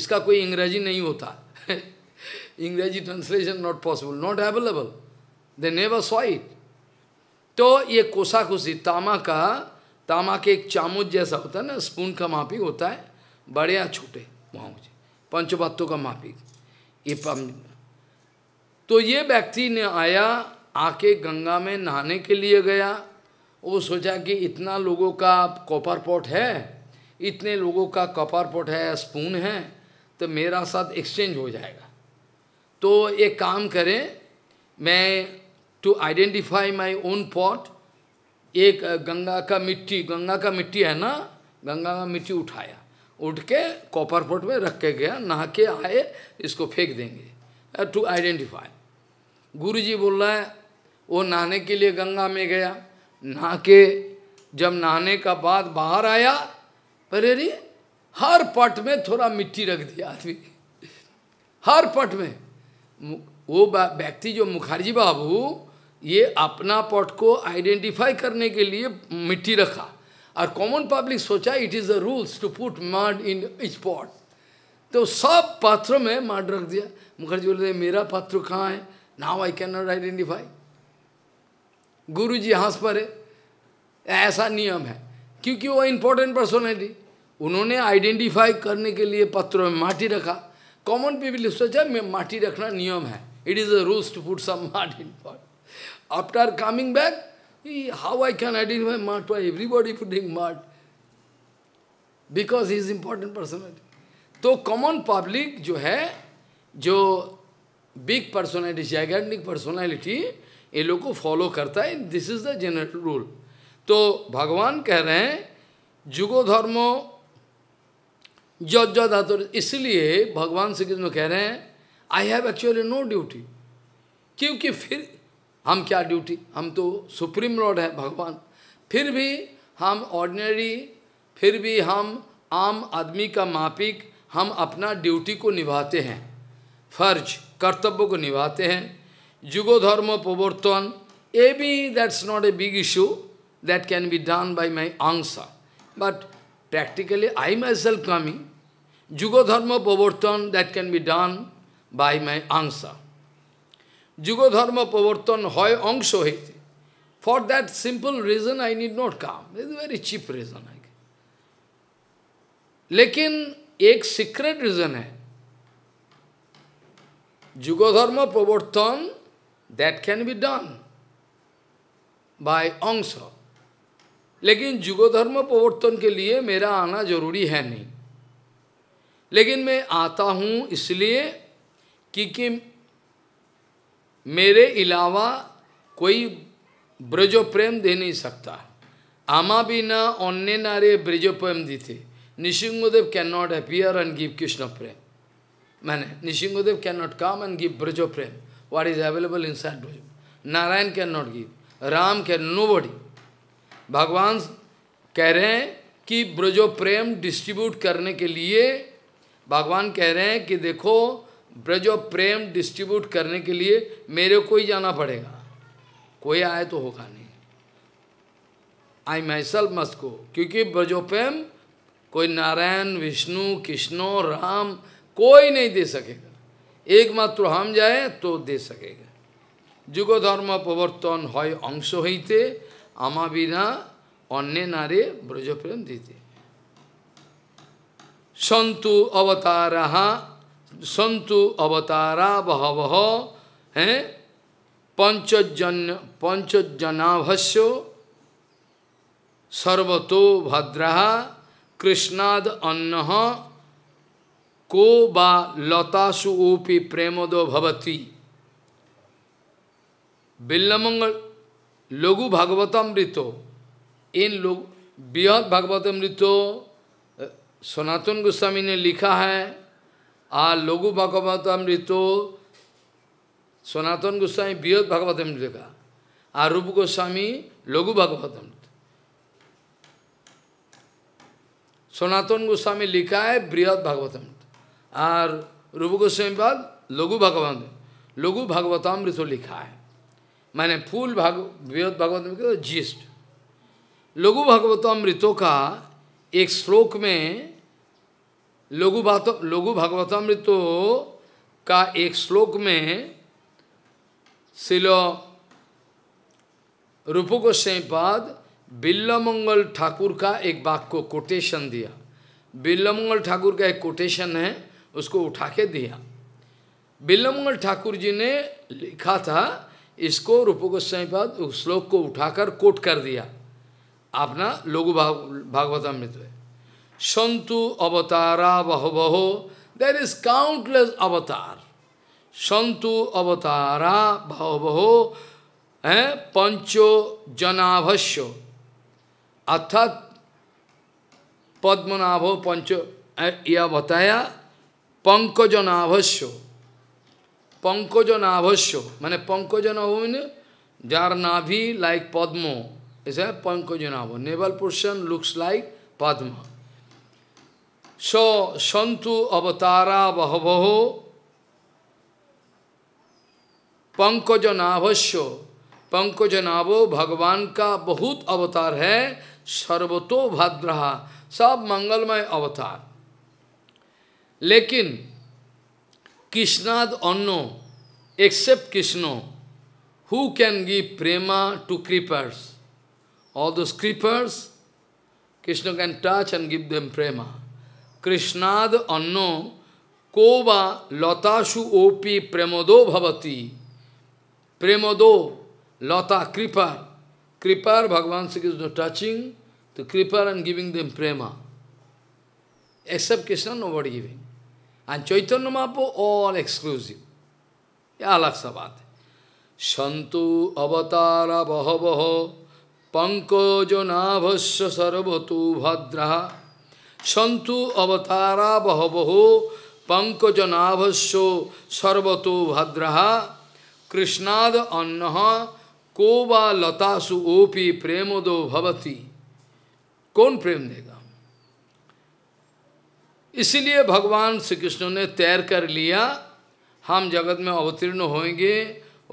इसका कोई अंग्रेजी नहीं होता इंग्रेजी translation not possible not available they never saw it तो ये कुशी तामा का तामा के एक चामुच जैसा होता है ना स्पून का मापिक होता है बड़े या छोटे वहाँ पंचवात्तों का मापिक ये पम तो ये व्यक्ति ने आया आके गंगा में नहाने के लिए गया वो सोचा कि इतना लोगों का कॉपर पॉट है इतने लोगों का कॉपर पॉट है स्पून है तो मेरा साथ एक्सचेंज हो जाएगा तो एक काम करें मैं to identify my own pot एक गंगा का मिट्टी गंगा का मिट्टी है ना गंगा का मिट्टी उठाया उठ के कॉपर पोट में रख के गया नहा के आए इसको फेंक देंगे टू आइडेंटिफाई गुरु जी बोल रहा है वो नहाने के लिए गंगा में गया नहा के जब नहाने का बाद बाहर आया पर अरे हर पट में थोड़ा मिट्टी रख दिया आदमी हर पट में वो व्यक्ति जो मुखर्जी बाबू ये अपना पट को आइडेंटिफाई करने के लिए मिट्टी रखा और कॉमन पब्लिक सोचा it is the rules to put mud in each pot तो सब पात्रों में मार्ड रख दिया मुखर्जी बोले मेरा पात्र कहाँ है now I can not identify Guru ji हंस पर ऐसा नियम है क्योंकि वो इम्पोर्टेंट पर्सनैलिटी उन्होंने आइडेंटिफाई करने के लिए पत्रों में माटी रखा कॉमन पीपल सोचा मैं माटी रखना नियम है it is a rules to put some mud in pot after coming back How I can identify Mahatma? Everybody putting Mahat. Because he is important personality. तो कॉमन पब्लिक जो है जो बिग पर्सनैलिटी जैगेंडिक पर्सनैलिटी ये लोग को follow करता है this is the general rule तो भगवान कह रहे हैं जुगो धर्मो जज धातु इसलिए भगवान श्री कृष्ण कह रहे हैं I have actually no duty क्योंकि फिर हम क्या ड्यूटी हम तो सुप्रीम लॉर्ड है भगवान फिर भी हम ऑर्डिनरी फिर भी हम आम आदमी का मापिक हम अपना ड्यूटी को निभाते हैं फर्ज कर्तव्य को निभाते हैं जुगो धर्म प्रवर्तन ए बी that's not a big issue that can be done by my answer but I my myself coming जुगो धर्म प्रवर्तन that can be done by my answer Jugodharma Pavartan hoy angsho heti. For that simple reason, I need not come. This is very cheap reason. लेकिन एक secret reason है जुगोधर्म प्रवर्तन that can be done by अंश लेकिन जुगोधर्म प्रवर्तन के लिए मेरा आना जरूरी है नहीं लेकिन मैं आता हूँ इसलिए कि, कि मेरे अलावा कोई ब्रजो प्रेम दे नहीं सकता आमा भी ना अन्य नारे ब्रिजो प्रेम दी थी Nrisinghadev can not appear and give Krishna प्रेम मैंने Nrisinghadev can not come and give ब्रजो प्रेम what is available inside Braj Narayan can not give Ram can nobody भगवान कह रहे हैं कि ब्रजो प्रेम डिस्ट्रीब्यूट करने के लिए भगवान कह रहे हैं कि देखो ब्रज ऑफ प्रेम डिस्ट्रीब्यूट करने के लिए मेरे को ही जाना पड़ेगा कोई आए तो होगा नहीं आई माई सेल्फ को क्योंकि ब्रज प्रेम कोई नारायण विष्णु कृष्णो राम कोई नहीं दे सकेगा एकमात्र हम जाए तो दे सकेगा जुगो धर्म प्रवर्तन হয় অংশ হইতে आमा बिना अन्य नारे ব্রজপ্রেম দিতে संतु अवतारहा संतु अवतारा बहव हैं पंचजन पंचजनाभस्य सर्वतो भद्रा कृष्णाद अन्न को बा लतासु ओपि प्रेमदो भवती बिल्लमंगल लघु भागवतामृतो इन लोग बृहद भागवतामृतो सनातन गोस्वामी ने लिखा है आ लघु भगवतामृतो सनातन गोस्वामी बृहद भगवत भगवतामृत का आ रूप गोस्वामी लघु भगवतामृत सनातन गोस्वामी लिखा है बृहद भगवतामृत और रूप गोस्वामी बाद लघु भगवान लघु भगवतामृत लिखा है मैंने फूल भाग बृहद भगवत तो जिस्ट लघु भगवतामृतों का एक श्लोक में लघु भात लघु भागवतामृत का एक श्लोक में शिलो रूप गोस्वाई पाद बिल्लामंगल ठाकुर का एक बाग को कोटेशन दिया बिल्लमंगल ठाकुर का एक कोटेशन है उसको उठा के दिया बिल्लमंगल ठाकुर जी ने लिखा था इसको रूप गोस्वाई पद उस श्लोक को उठाकर कोट कर दिया अपना लघु भाग भागवतामृत है Shantu avatara bahubaho. There is countless avatar. Shantu avatara bahubaho. Eh? Pancho janavasyo. Athat padmanabho pancho. Eh, iya bataya. Panko janavasyo. Panko janavasyo. Mane panko janavasyo means jarnavi like padmo. Is a panko janavasyo. Neval portion looks like padma. संतु अवतारा बहवो Bahavaho Pankaj नाभो भगवान का बहुत अवतार है सर्वतो भद्रहा सब मंगलमय अवतार लेकिन कृष्णाद अन्नो except Krishna who can give prema to creepers all the creepers Krishna can touch and give them prema কৃষ্ণাদ অন্ন কো বা লতাসু ওপি প্রেমদো ভবতী প্রেমদো লতা কৃপার কৃপার ভগবান Shrikrishna touching to creeper and giving them prema except Krishna, nobody giving. And Chaitanya Mahaprabhu, all exclusive. Ya alag sabat. Santu avatara bahavaha pankojo navasya sarvatu bhadraha संतु अवतारा बहबहो पंकजनाभस्यो सर्वतो भद्रः कृष्णाद अन्न को व लतासु ओपी प्रेमोदो भवती कौन प्रेम देगा इसलिए भगवान श्री कृष्ण ने तैर कर लिया हम जगत में अवतीर्ण होंगे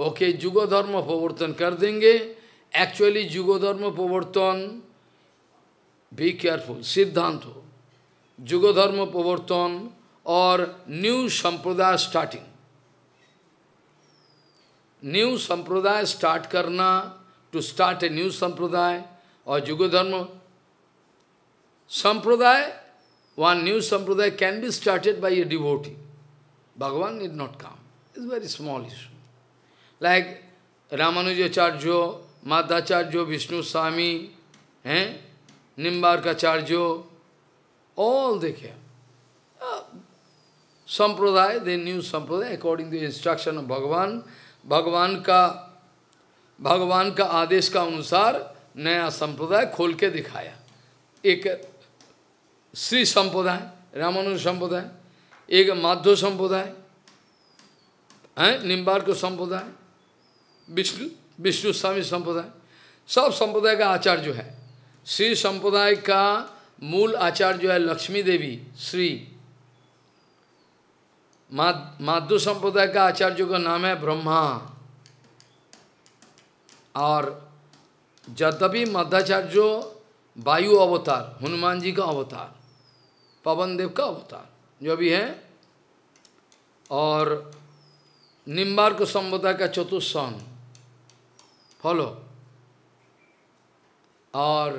ओके युगोधर्म प्रवर्तन कर देंगे एक्चुअली युगोधर्म प्रवर्तन बी केयरफुल सिद्धांत हो Jugodharma Pavartan or new Sampradaya starting. New Sampradaya start karna, to start a new Sampradaya or Jugodharma. Sampradaya, one new Sampradaya can be started by a devotee. Bhagavan need not come. It's very small issue. Like Ramanujacharya, Madhacharya, Vishnu Swami, eh? Nimbarkacharya, all they came. Uh, sampradaya, they knew sampradaya according to the instruction of Bhagavan. Bhagavan ka, Bhagavan ka adesh आदेश का अनुसार नया संप्रदाय खोल के दिखाया एक श्री संप्रदाय sampradaya, संप्रदाय एक sampradaya, संप्रदाय है निम्बार्क संप्रदाय विष्णु विष्णु स्वामी संप्रदाय सब संप्रदाय का आचार्य है श्री संप्रदाय का मूल आचार्य जो है लक्ष्मी देवी श्री माधु संप्रदाय का आचार्य का नाम है ब्रह्मा और यद्यपि मध्वाचार्य वायु अवतार हनुमान जी का अवतार पवन देव का अवतार जो भी है और निम्बार को संप्रदाय का चतुस्सन फॉलो और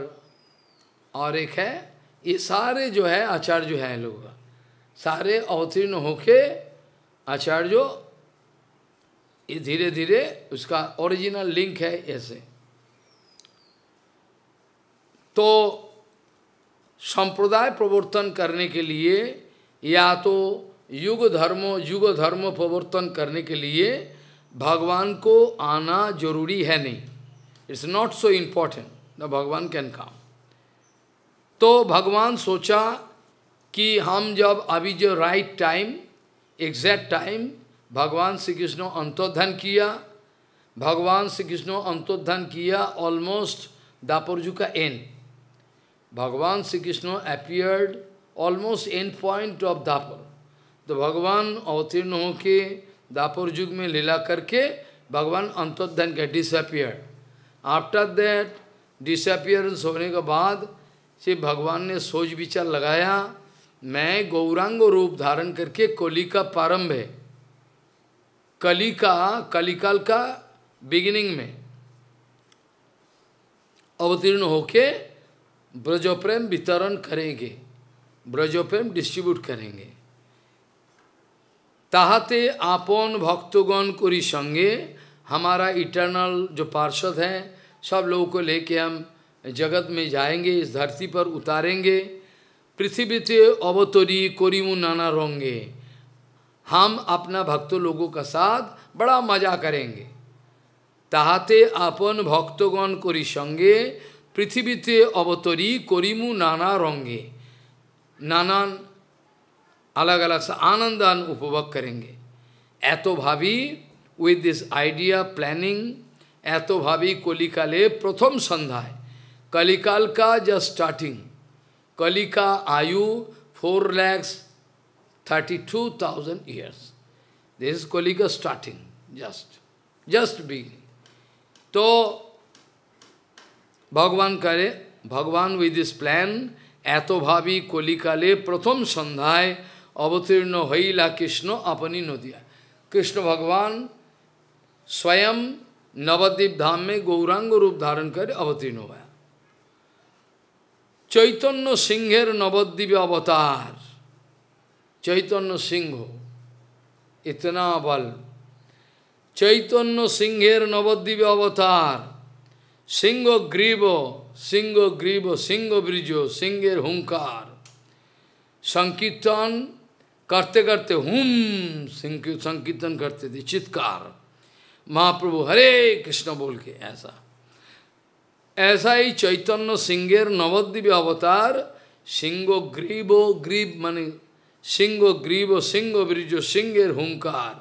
और एक है ये सारे जो है आचार्य जो हैं लोग सारे अवतीर्ण होके आचार्य जो ये धीरे धीरे उसका ओरिजिनल लिंक है ऐसे तो संप्रदाय प्रवर्तन करने के लिए या तो युग धर्म युग धर्म प्रवर्तन करने के लिए भगवान को आना जरूरी है नहीं it's not so important the Bhagwan can come तो भगवान सोचा कि हम जब अभी जो राइट टाइम एग्जैक्ट टाइम भगवान श्री कृष्ण अंतोधन किया भगवान श्री कृष्ण अंतोधन किया ऑलमोस्ट दापोरजू का एंड भगवान Shri Krishna appeared almost end point of Dwapar तो भगवान अवतीर्ण होके दापोर युग में लीला करके भगवान अंतोधन के डिसअपियर आफ्टर दैट डिसअपियरेंस होने के बाद से भगवान ने सोच विचार लगाया मैं गौरांग रूप धारण करके कोली का प्रारंभ है कली का कलिकाल का बिगिनिंग में अवतीर्ण होके ब्रजोप्रेम वितरण करेंगे ब्रजोप्रेम डिस्ट्रीब्यूट करेंगे ताहते आपोन भक्तगण को संगे हमारा इटर्नल जो पार्षद हैं सब लोगों को लेके हम जगत में जाएंगे इस धरती पर उतारेंगे पृथ्वी से अवतरी कोरिमु नाना रोंगे हम अपना भक्त लोगों का साथ बड़ा मजा करेंगे ताहते अपन भक्तगण को संगे पृथ्वी से अवतरी कोरिमु नाना रंगे नाना अलग अलग से आनंद उपभोग करेंगे एत भाभी विद दिस आइडिया प्लानिंग एत भावी कलिकाले प्रथम संध्या कलिकाल का जस्ट स्टार्टिंग कली का आयु four lakhs thirty two thousand years this Kali का स्टार्टिंग जस्ट जस्ट बिगिनिंग तो भगवान करे भगवान विद दिस प्लान एतो भावी कलिकाले प्रथम सन्ध्याय अवतीर्ण होइला कृष्ण अपनी नदिया कृष्ण भगवान स्वयं नवद्वीप धाम में गौरांग रूप धारण कर अवतीर्ण हुआ চৈতন্য সিংহের নবদ্বীপে অবতার চৈতন্য সিংহ ইতনা বল চৈতন্য সিংহের নবদ্বীপে অবতার সিংহ গ্রীব সিংহ গ্রীব সিংহ ব্রিজ সিংহের হুঙ্কার সংকীর্তন করতে করতে হুম সংকীর্তন করতে চিৎকার মহাপ্রভু হরে কৃষ্ণ বলকে এসা ऐसा ही चैतन्य सिंगेर नवद्वीप अवतार सिंगो ग्रीबो ग्रीब मानी सिंगो ग्रीबो सिंगो ब्रिजो सिंगेर हुंकार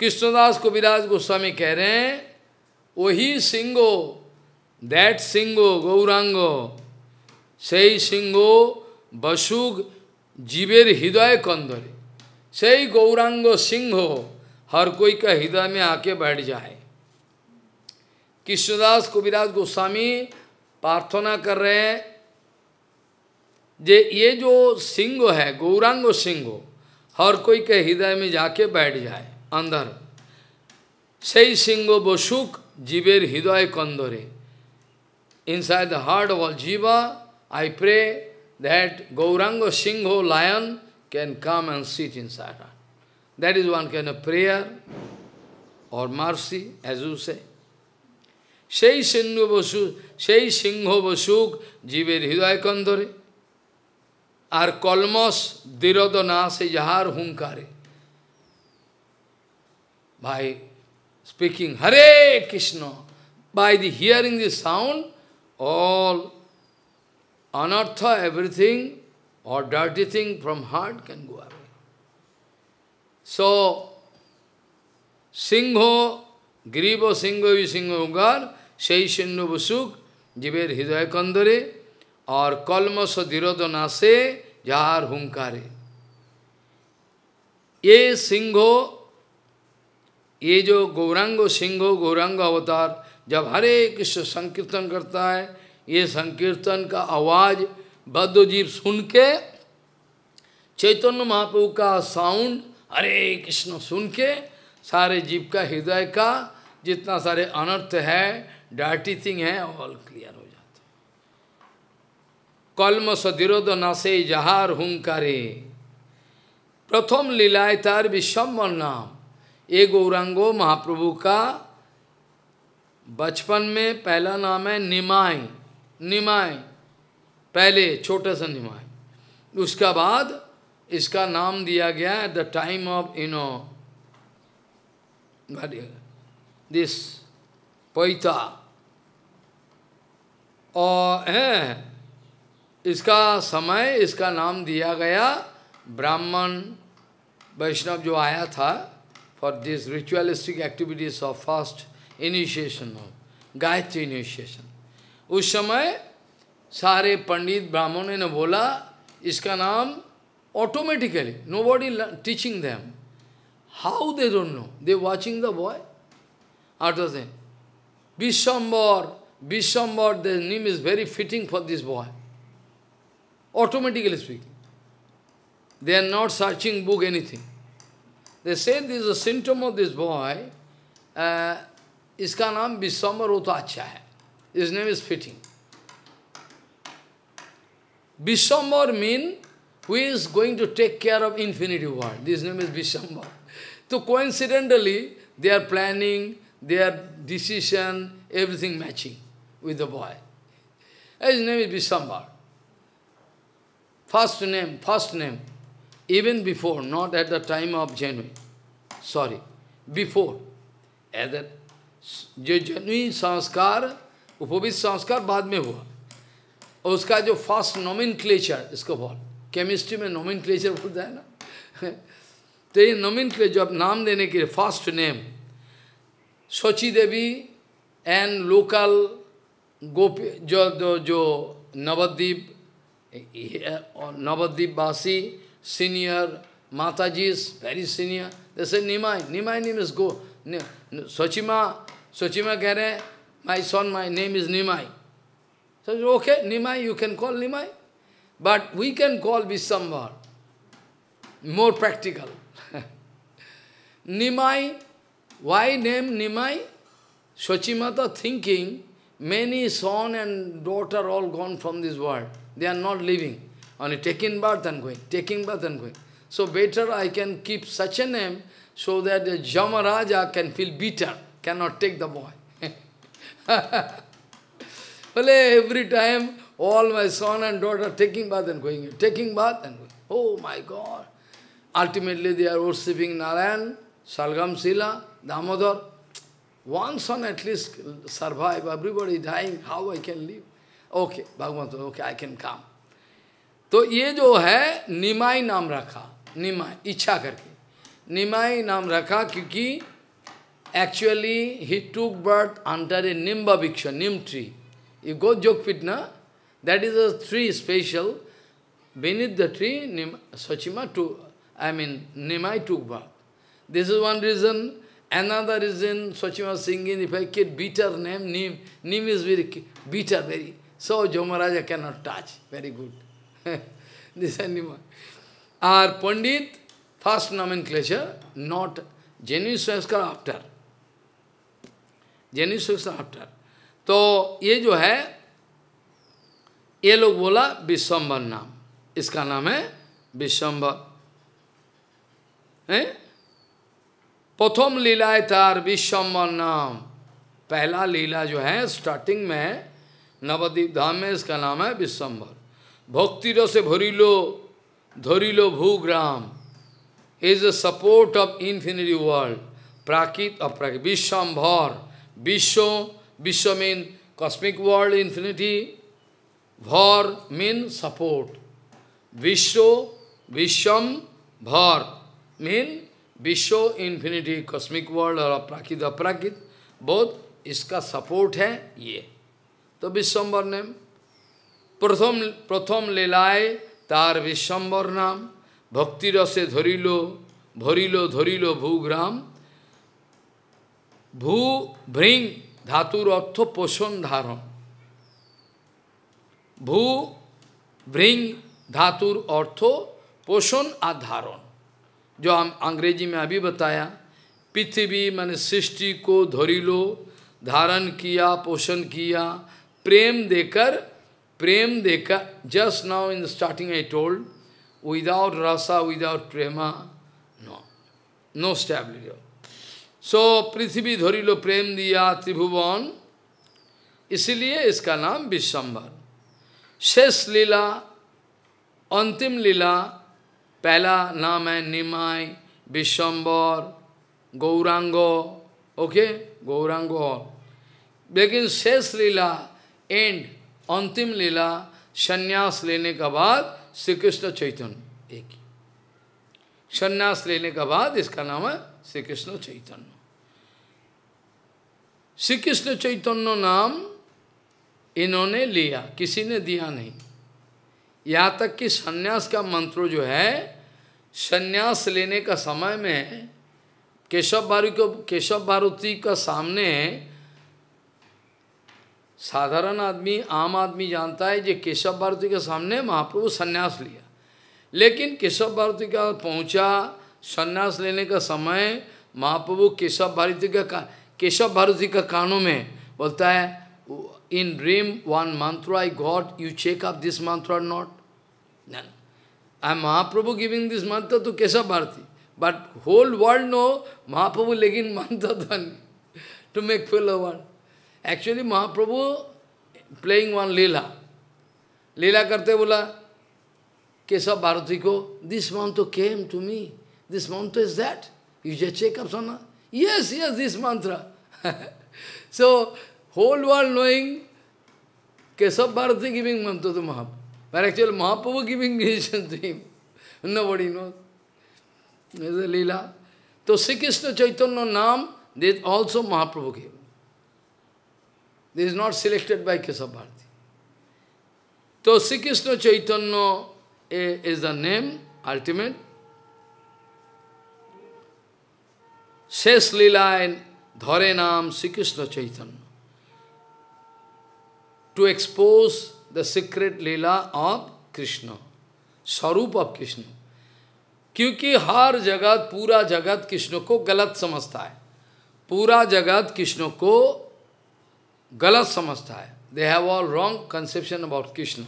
कृष्णदास को विराज गोस्वामी कह रहे हैं वही सिंगो दैट सिंगो गौरांगो সেই সিংহ বসুগ जीवेर हृदय कंदरे সেই गौरांग सिंह हर कोई का हृदय में आके बैठ जाए कृष्णदास कुबिराज गोस्वामी प्रार्थना कर रहे हैं जे ये जो सिंह है गौरांग सिंह हर कोई के हृदय में जाके बैठ जाए अंदर सही सिंह बसुक जीवेर हृदय कंदोरे inside the heart of all jiva I pray that Gauranga सिंह lion can come and sit inside that is one can a prayer or mercy एजू से সেই সিংহ বসু সেই সিংহ বসুক জীবের হৃদয় কন্দরে আর কলমস দৃঢ় না সে যাহার হুঙ্কারে ভাই speaking Hare Krishna by the hearing the sound all অনর্থ everything or dirty thing from heart can go away. So, Singho, Gribo Singho Visinghogar, शैशेन्नु वसुख जीवेर हृदय कंदरे और कलमस दिरोदना से जहार हुंकारे ये सिंहो ये जो गौरांग सिंह गौरांग अवतार जब हरे कृष्ण संकीर्तन करता है ये संकीर्तन का आवाज जीव सुन के चैतन्य महाप्रभु का साउंड हरे कृष्ण सुन के सारे जीव का हृदय का जितना सारे अनर्थ है डर्टी थिंग है ऑल क्लियर हो जाते कलम सदिरोध नशे जहार हुंकारे प्रथम लीलाय तार विश्वम्बर नाम ये गौरांगो महाप्रभु का बचपन में पहला नाम है निमाय निमाय पहले छोटे सा निमाय उसका बाद इसका नाम दिया गया एट द टाइम ऑफ इनो दिस पैता और हैं इसका समय इसका नाम दिया गया ब्राह्मण वैष्णव जो आया था for this ritualistic activities of first initiation Gayatri initiation उस समय सारे पंडित ब्राह्मणों ने बोला इसका नाम automatically nobody teaching them how they don't they watching the boy boy. After दिन Vishwambar Vishambar, the name is very fitting for this boy. Automatically speaking. They are not searching book anything. They say this is a symptom of this boy. Uh, iska naam Vishambar acha hai. His name is fitting. Vishambar means who is going to take care of infinity world. This name is Vishambar. So coincidentally, they are planning, their decision, everything matching. with the boy. His name is Vishambar. First name, first name, even before, not at the time of January. Sorry, before. At that, जो जन्वी संस्कार उपवित संस्कार बाद में हुआ और उसका जो first नोमिन clutcher इसको बोल केमिस्ट्री में नोमिन क्लेचर बोलता है ना तो ये नोमिन क्लेचर अब नाम देने के लिए first name Sachi Devi and local Go. जो जो, जो Nabadwip Navadip Basi, senior, Matajis, very senior. They said, Nimai, Nimai name is go. Sochima, Sochima kare, my son, my name is Nimai. So, okay, Nimai, you can call Nimai. But we can call Vishwambar. More practical. Nimai, why name Nimai? Sochimata thinking, Many son and daughter all gone from this world. They are not living. Only taking birth and going, taking birth and going. So better I can keep such a name so that the Jamaraja can feel bitter, cannot take the boy. well, every time all my son and daughter taking bath and going, taking bath and going. Oh my God! Ultimately they are worshipping Narayan, Salgam Sila, Damodar. One son at least survive, everybody dying, how I can live? Okay, Bhagwan, okay, I can come. So, ये जो है निमाई नाम रखा निमाई इच्छा करके निमाई नाम रखा क्योंकि actually he took birth under a Nimba भिक्ष Nim tree. You go na? that is a tree special. Beneath the tree, Nim, Sachima took, I mean, Nimai took birth. This is one reason Another is in Swachima singing, if I get bitter name, Nim, Nim is very bitter, very. So Jomaraja cannot touch. Very good. this animal. Our Pandit, first nomenclature, not genuine Sanskar after. Genuine Sanskar after. So, ye jo hai, ye log bola Vishwambar naam. Iska naam hai Vishwambar. Eh? प्रथम लीलाए तार विश्वम्बर नाम पहला लीला जो है starting में नवदीप धाम में इसका नाम है विश्वम्बर भक्ति से भरिलो धरिलो भूग्राम is a support of infinity world प्राकृत अप्राकृत विश्वम्भर विश्व विश्व मीन कॉस्मिक वर्ल्ड इन्फिनिटी भर मीन सपोर्ट विश्व विश्वम भर मीन विश्व इन्फिनिटी कॉस्मिक वर्ल्ड और अपराकित अपराकित बोध इसका सपोर्ट है ये तो विश्वम्बर नेम प्रथम प्रथम लीलाए तार विश्वम्बर नाम भक्ति रसे धरिलो भरिलो धरिलो भूग्राम भू भ्रिंग धातुर अर्थ पोषण धारण भू भ्रिंग धातुर अर्थ पोषण आधारण जो हम अंग्रेजी में अभी बताया पृथ्वी मन सृष्टि को धोरी लो धारण किया पोषण किया प्रेम देकर प्रेम देकर just now in starting I told without rasa, without no no No so पृथ्वी धोरी लो प्रेम दिया त्रिभुवन इसलिए इसका नाम विश्वभर शेष लीला अंतिम लीला पहला नाम है निमाय विश्वम्बर गौरांग ओके गौरांग लेकिन शेष लीला एंड अंतिम लीला संन्यास लेने के बाद श्री कृष्ण चैतन्य एक संन्यास लेने के बाद इसका नाम है श्री कृष्ण चैतन्य श्री कृष्ण चैतन्य नाम इन्होंने लिया किसी ने दिया नहीं यहाँ तक कि सन्यास का मंत्र जो है सन्यास लेने का समय में केशव भारू को केशव भारती का सामने साधारण आदमी आम आदमी जानता है जो केशव भारती के सामने महाप्रभु सन्यास लिया लेकिन केशव भारती का पहुंचा सन्यास लेने का समय महाप्रभु केशव भारती का केशव भारती का कानों में बोलता है in dream one mantra I got, you check up this mantra or not? Then, I am Mahaprabhu giving this mantra to Kesab Bharati. But whole world know Mahaprabhu legging mantra dhani to make fellow world. Actually Mahaprabhu playing one Leela. Leela karte bula, Kesab Bharati ko, this mantra came to me. This mantra is that. You just check up, Sana? Yes, yes, this mantra. so, Whole world knowing Kesab Bharati giving mantra to Mahaprabhu. But actually Mahaprabhu giving decision to him. Nobody knows. There's a Leela. So Sri Krishna Chaitanya Nam, this also Mahaprabhu gave. This is not selected by Kesab Bharati. So Sri Krishna Chaitanya is the name, ultimate. Ses Leela and Dhare Nam Sri Krishna Chaitanya. to expose the secret Leela of Krishna, स्वरूप of Krishna. क्योंकि हर जगत पूरा जगत कृष्ण को गलत समझता है पूरा जगत कृष्ण को गलत समझता है they have all wrong conception about Krishna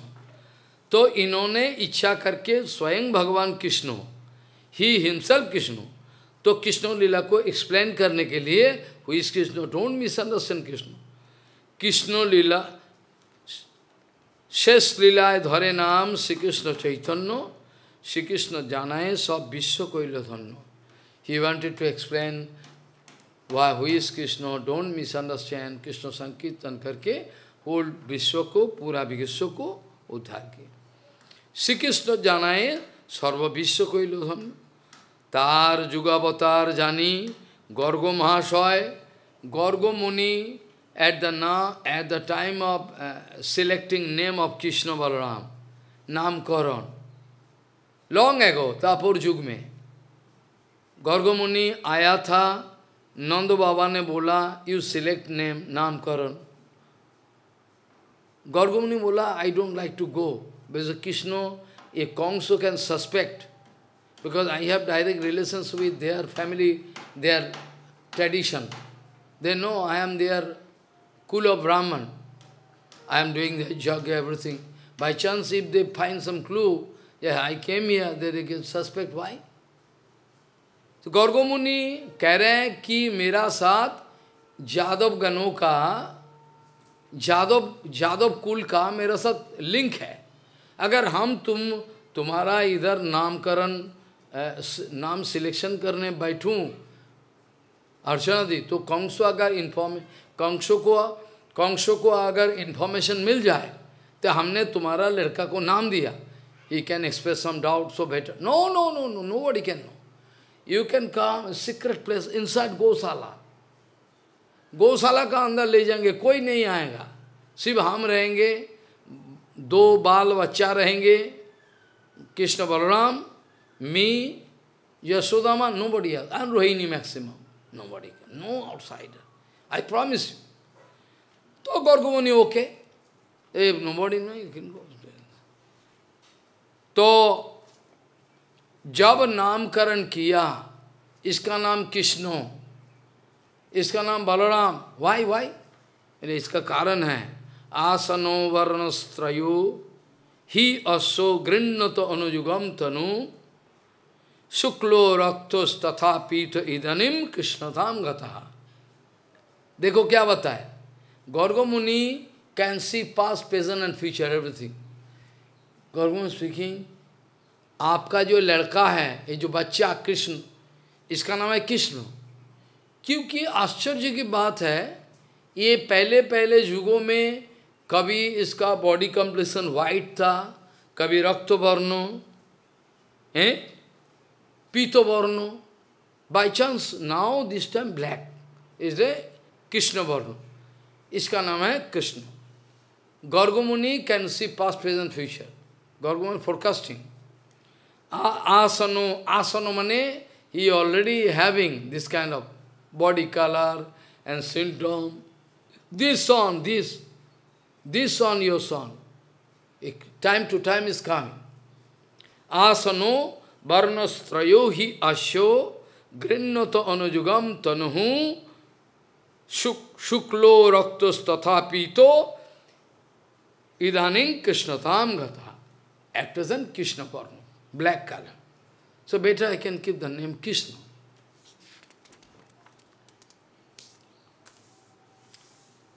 तो इन्होंने इच्छा करके स्वयं भगवान कृष्ण ही हिमसेल्फ कृष्ण तो कृष्ण लीला को एक्सप्लेन करने के लिए हुई इस कृष्ण डोंट मिसअंडरस्टैंड कृष्ण कृष्ण लीला শেষ লীলায় ধরে নাম শ্রীকৃষ্ণ চৈতন্য শ্রীকৃষ্ণ জানায় সব বিশ্ব কৈল ধন্য he wanted to explain why হুইস Krishna don't misunderstand Krishna সংকীর্তন করকে হোল্ড বিশ্বকে পুরা বিশ্বকে উদ্ধারকে শ্রীকৃষ্ণ জানায় সর্ববিশ্ব কৈল ধন্য তার যুগাবতার জানি গর্গ মহাশয় গর্গমণি at the now at the time of uh, selecting name of krishna balaram nam karan long ago tapur yug me gargamuni aaya tha nand baba ne bola you select name nam karan gargamuni bola i don't like to go because krishna a kongso can suspect because i have direct relations with their family their tradition they know i am their cool of Brahman. I am doing the jug, everything. By chance, if they find some clue, yeah, I came here, they, they can suspect why. तो गौरगो मुनि कह रहे हैं कि मेरा साथ जादव गणों का जादव जादव कुल का मेरा साथ लिंक है अगर हम तुम तुम्हारा इधर नामकरण नाम सिलेक्शन करने बैठूं अर्चना दी तो कौन सा अगर इन्फॉर्मे कंसों को कंसों को अगर इन्फॉर्मेशन मिल जाए तो हमने तुम्हारा लड़का को नाम दिया express some doubt so better no no no no no no, can no you can come secret place inside गौशाला गौशाला का अंदर ले जाएंगे कोई नहीं आएगा सिर्फ हम रहेंगे दो बाल बच्चा रहेंगे कृष्ण बलराम मी यशोदामा nobody and Rohini maximum nobody no outsider I promise you. So Gargamuni, okay. If nobody knows, you can go. तो जब नामकरण किया इसका नाम कृष्णो इसका नाम बलराम वाई वाई इसका कारण है आसनो वर्णस्त्रयो ही अश्व गृहत अनुजुगम तनु शुक्लो रक्तोस्तथा पीठ इधनिम कृष्णताम गता देखो क्या बताए Garga Muni can see past present and future everything गौरव स्पीकिंग आपका जो लड़का है ये जो बच्चा कृष्ण इसका नाम है कृष्ण क्योंकि आश्चर्य की बात है ये पहले पहले युगों में कभी इसका बॉडी कंप्लेशन वाइट था कभी रक्त वर्णो हैं पीतो वर्णो by chance now this time black is a Krishna वर्ण इसका नाम है Krishna Gargamuni can see past present future Gargamuni forecasting आसनो आसनो मने he already having this kind of body colour and syndrome this son this this son your son एक time to time is coming आसनो वर्णस्त्रो ही अशो गृण तो अनुजुगम तनुहू शुक शुक्लो रक्त तथा पीतो इदानी कृष्णताम गता एट प्रेजेंट कृष्ण कर्म black colour so better I can keep the name Krishna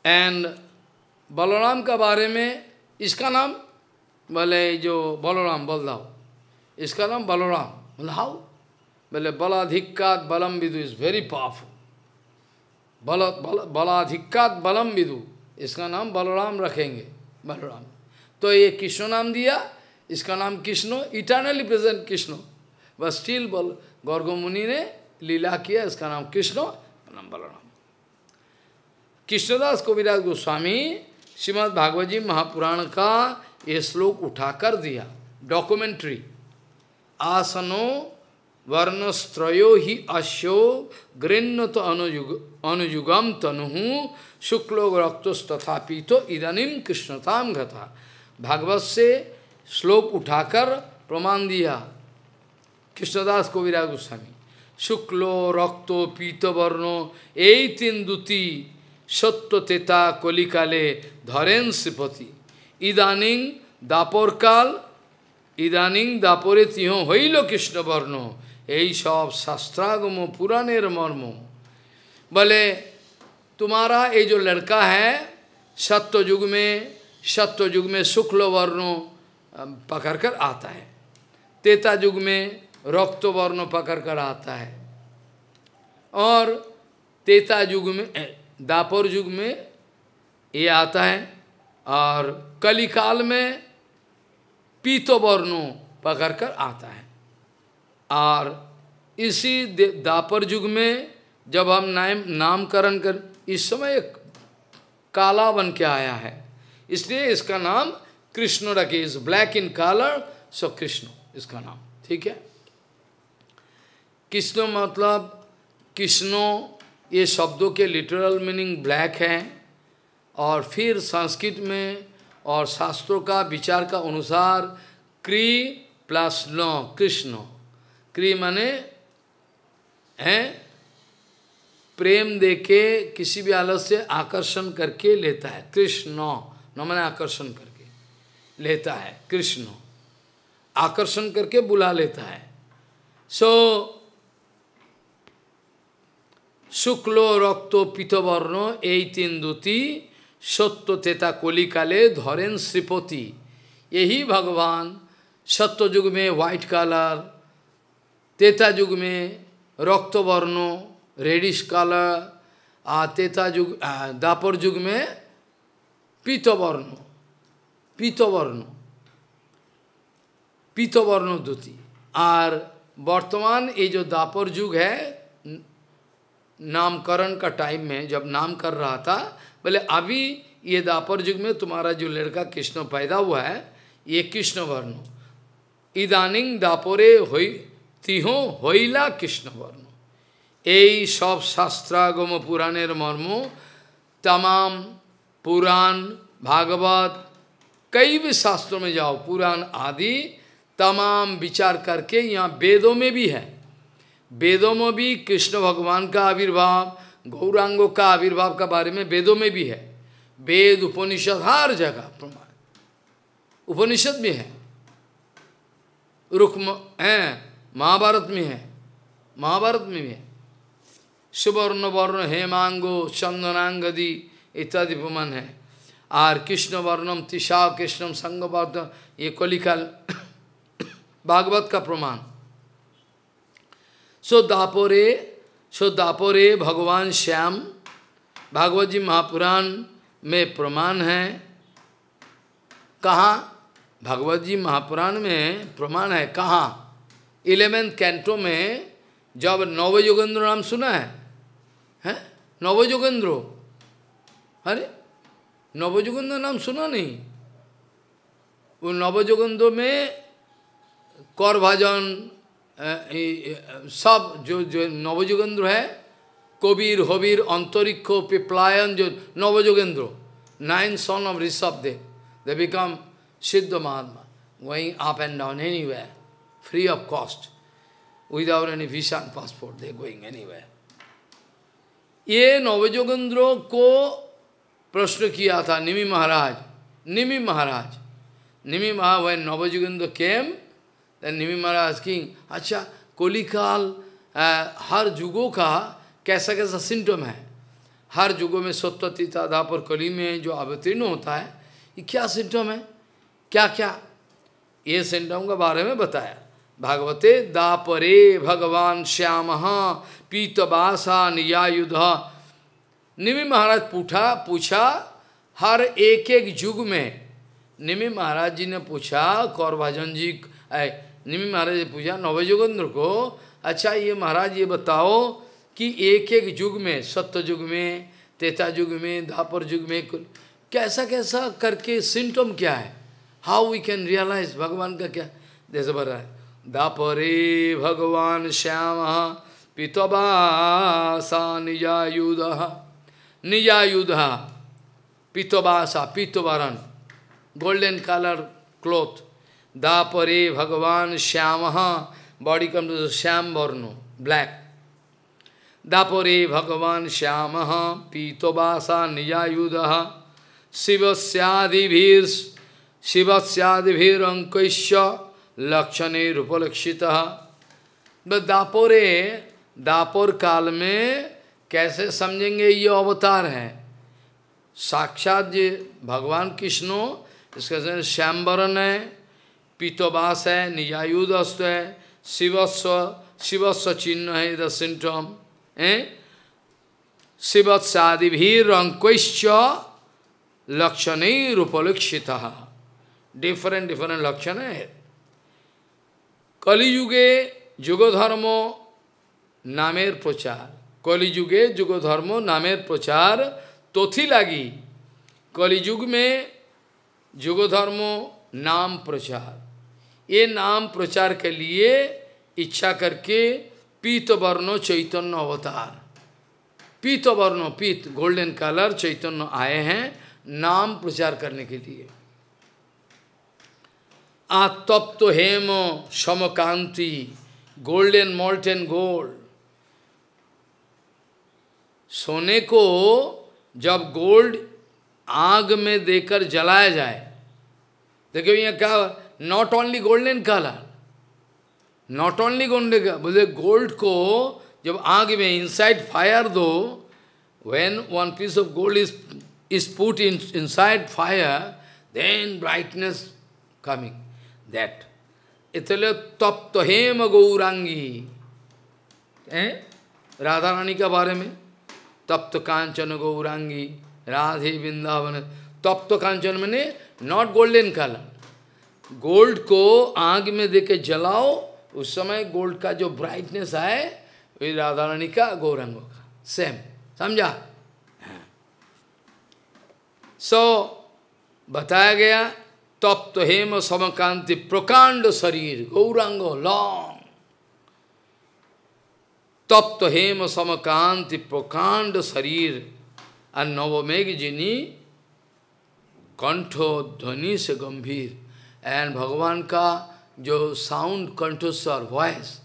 and Balaram का बारे में इसका नाम बोले जो बलराम बलदाव इसका नाम बलराम हाउ बोले बलाधिक्का बलम विदु इज वेरी पावरफुल बल बल बलाधिकात बलम विदु इसका नाम बलराम रखेंगे बलराम तो ये कृष्ण नाम दिया इसका नाम कृष्ण इटर्नली प्रेजेंट कृष्ण बस स्टील बल गौरगोमुनि ने लीला किया इसका नाम कृष्ण नाम बलराम कृष्णदास कविराज गोस्वामी श्रीमद भागवत जी महापुराण का ये श्लोक उठाकर दिया डॉक्यूमेंट्री आसनो वर्णस्त्रो ही अश्यो गृण तो अनुयुग অনুযুগম তনুহু শুক্ল রক্তস্তথাপিত ইদানিম কৃষ্ণতাম ঘথা ভাগবতে শ্লোক উঠাকর প্রমাণ দিয়া কৃষ্ণদাস কবিরা গোস্বামী শুক্ল রক্ত পীতবর্ণ এই তিন দুটি সত্য তেতা কলিকালে ধরেন শ্রীপতি ইদানিং দাপরকাল ইদানিং দাপরে তিহ হইল কৃষ্ণবর্ণ এই সব শাস্ত্রাগম পুরাণের মর্ম बोले तुम्हारा ये जो लड़का है सत्य युग में सत्य युग में शुक्ल वर्णों पकड़ कर आता है तेता युग में रक्त वर्ण पकड़ कर आता है और तेता युग में दापर युग में ये आता है और कलिकाल में पीतो वर्णों पकड़ कर आता है और इसी दापर युग में जब हम नाम नामकरण कर इस समय काला बन के आया है इसलिए इसका नाम कृष्ण रखे इस black in colour so Krishna इसका नाम ठीक है कृष्ण मतलब कृष्णो ये शब्दों के लिटरल मीनिंग ब्लैक है और फिर संस्कृत में और शास्त्रों का विचार का अनुसार क्री प्लस नो कृष्ण क्री माने हैं प्रेम देके किसी भी आलस से आकर्षण करके लेता है कृष्ण न मैंने आकर्षण करके लेता है कृष्ण आकर्षण करके बुला लेता है सो शुक्लो रक्तो पीतवर्ण यही तीन दूती सत्य तेता कोलिकाले धरें श्रीपति यही भगवान सत्य युग में व्हाइट कलर तेता युग में रक्तवर्ण रेडिश कलर तेता युग दापर युग में पीतवर्ण पीतवर्ण पीतवर्ण धोती और वर्तमान ये जो दापर युग है नामकरण का टाइम में जब नाम कर रहा था बोले अभी ये दापर युग में तुम्हारा जो लड़का कृष्ण पैदा हुआ है ये कृष्ण वर्ण इदानिंग दापोरे हो तिहो होइला कृष्ण वर्ण এই সব শাস্ত্রাগম পুরাণের মর্ম तमाम पुराण भागवत कई भी शास्त्रों में जाओ पुराण आदि तमाम विचार करके यहाँ वेदों में भी है वेदों में भी कृष्ण भगवान का आविर्भाव गौरांगों का आविर्भाव का बारे में वेदों में भी है वेद उपनिषद हर जगह प्रमाण उपनिषद में है रुक्म है महाभारत में है महाभारत में भी है सुवर्ण वर्ण हेमांगो चंदनांगदी इत्यादि प्रमाण है और कृष्ण वर्णम तिषा कृष्णम संगवर्धन ये कलिकाल भागवत का प्रमाण सो दापोरे सो दापोरे भगवान श्याम भागवत जी महापुराण में प्रमाण है कहाँ भगवत जी महापुराण में प्रमाण है कहाँ इलेवेंथ कैंटो में जब नवयुगेंद्र नाम सुना है হ্যাঁ নবযোগেন্দ্র আরে नवजुगेंद्र नाम सुना नहीं वो नवजुगेंद्र में कौर भाजन सब जो जो नवजुगेंद्र है कबीर हबीर अंतरिक्ष पिपलायन जो Navayogendra nine son of Rishabh Dev they become सिद्ध महात्मा going up and down any free of cost without any visa passport they going any ये नवजोगेंद्र को प्रश्न किया था निमी महाराज निमी महाराज निमी महा when नवजोगेंद्र came then Maharaj Maharaj अच्छा कोलिकाल हर युगों का कैसा कैसा सिम्टम है हर युगों में तीता धापर कली में जो अवतीर्ण होता है ये क्या सिम्टम है क्या क्या ये सिम्टम के बारे में बताया भागवते दापरे भगवान श्याम पीतबासा नियायुध निमि महाराज पूछा पूछा हर एक एक युग में निमि महाराज जी ने पूछा कौर भजन जी निमि महाराज जी पूछा नवयुगेंद्र को अच्छा ये महाराज ये बताओ कि एक एक युग में सत्य युग में तेता युग में धापर युग में कुल कैसा कैसा करके सिम्टम क्या है हाउ वी कैन रियलाइज भगवान का क्या जैसे बढ़ रहा है Dapare Bhagavan Shyamaha Pitavasa Nijayudha Nijayudha Pitabasa Pitabaran golden color cloth Dapare Bhagavan Shyamaha body comes to Shyam Varno black Dapare Bhagavan Shyamaha Pitavasa Nijayudha Shivasyadibhir Shivasyadibhir Ankaisya लक्षणे रूपलक्षित तो दापोरे दापोर काल में कैसे समझेंगे ये अवतार हैं साक्षात जी भगवान कृष्णो इसके श्यामरण है पीतोबास है निजायुदस्त है शिवस्व शिवस्व चिन्ह है द सिंटम है शिवत्सादि भी रंकश्च लक्षण ही रूपलक्षित डिफरेंट डिफरेंट लक्षण है কলিযুগে যুগধর্ম নামের प्रचार কলিযুগে যুগধর্ম নামের প্রচার তথি लागी कलयुग में युग नाम प्रचार ये नाम प्रचार के लिए इच्छा करके पीत चैतन्य अवतार पीत वर्णो पीत गोल्डन कलर चैतन्य आए हैं नाम प्रचार करने के लिए आत्त हेम समकांति गोल्डन मोल्टेन गोल्ड सोने को जब गोल्ड आग में देकर जलाया जाए देखो यहाँ क्या not only golden colour not only golden बोले गोल्ड को जब आग में इनसाइड फायर दो when one piece of gold is is put in inside fire then brightness coming that. Itale tap tohema gaurangi. Eh? Radha Rani के बारे में तप्त कांचन गौरांगी राधे वृंदावन तप्त कांचन मैंने नॉट गोल्डन कलर गोल्ड को आग में दे के जलाओ उस समय गोल्ड का जो ब्राइटनेस है वही राधा रानी का गौरंगों का सेम समझा सो हाँ। so, बताया गया तप्त तो हेम समकांति प्रकांड शरीर गौरांग लॉन्ग तप्त तो हेम समकांति प्रकांड शरीर और नवमेघ जिनी कंठो ध्वनि से गंभीर एंड भगवान का जो साउंड कंठोस्वर voice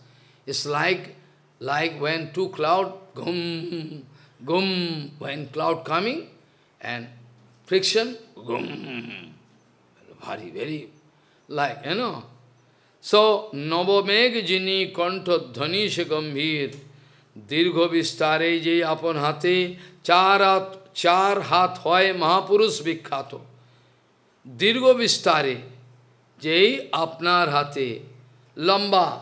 it's like like when two cloud घुम घुम when cloud coming and friction घुम Hari, very, like, you know. So, Navameg jini kanta dhani se gambhir, dirgho vistare je apan hate, char hat, char hoy mahapurush vikhato. Dirgho vistare je apnar hati lamba,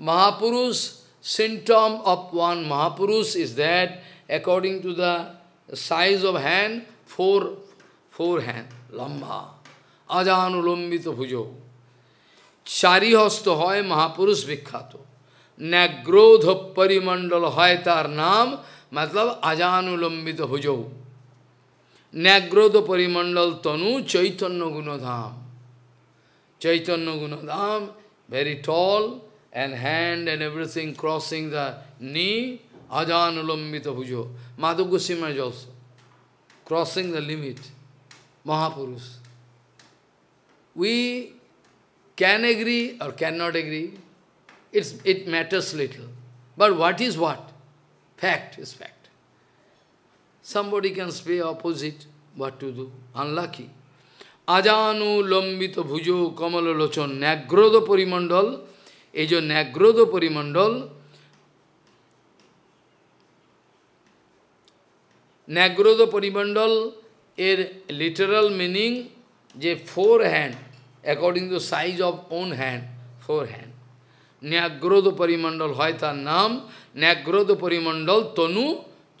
mahapurush, symptom of one mahapurush is that according to the size of hand, four, four hand, lamba. अजानुलम्बित भुज चारिहस्त है महापुरुष विख्यात न्याग्रोध परिमंडल है तार नाम मतलब अजानुलम्बित भुज न्याग्रोध परिमंडल तनु चैतन्य गुणधाम चैतन्य गुणधाम very tall and hand and everything crossing the knee अजानुलम्बित भुज माधव माधुगुसिम जो क्रॉसिंग द लिमिट महापुरुष we can agree or cannot agree. It's, it matters little. But what is what? Fact is fact. Somebody can say opposite. What to do? Unlucky. Ajanu লম্বিত bhujo kamala lochon ন্যাগ্রোদ parimandal. Ejo যে parimandal. পরিমণ্ডল parimandal. পরিমণ্ডল literal meaning যে four hand according to size of own hand four hand ন্যাগ্রোধ পরিমণ্ডল হয় তার নাম ন্যাগ্রোধ পরিমণ্ডল তনু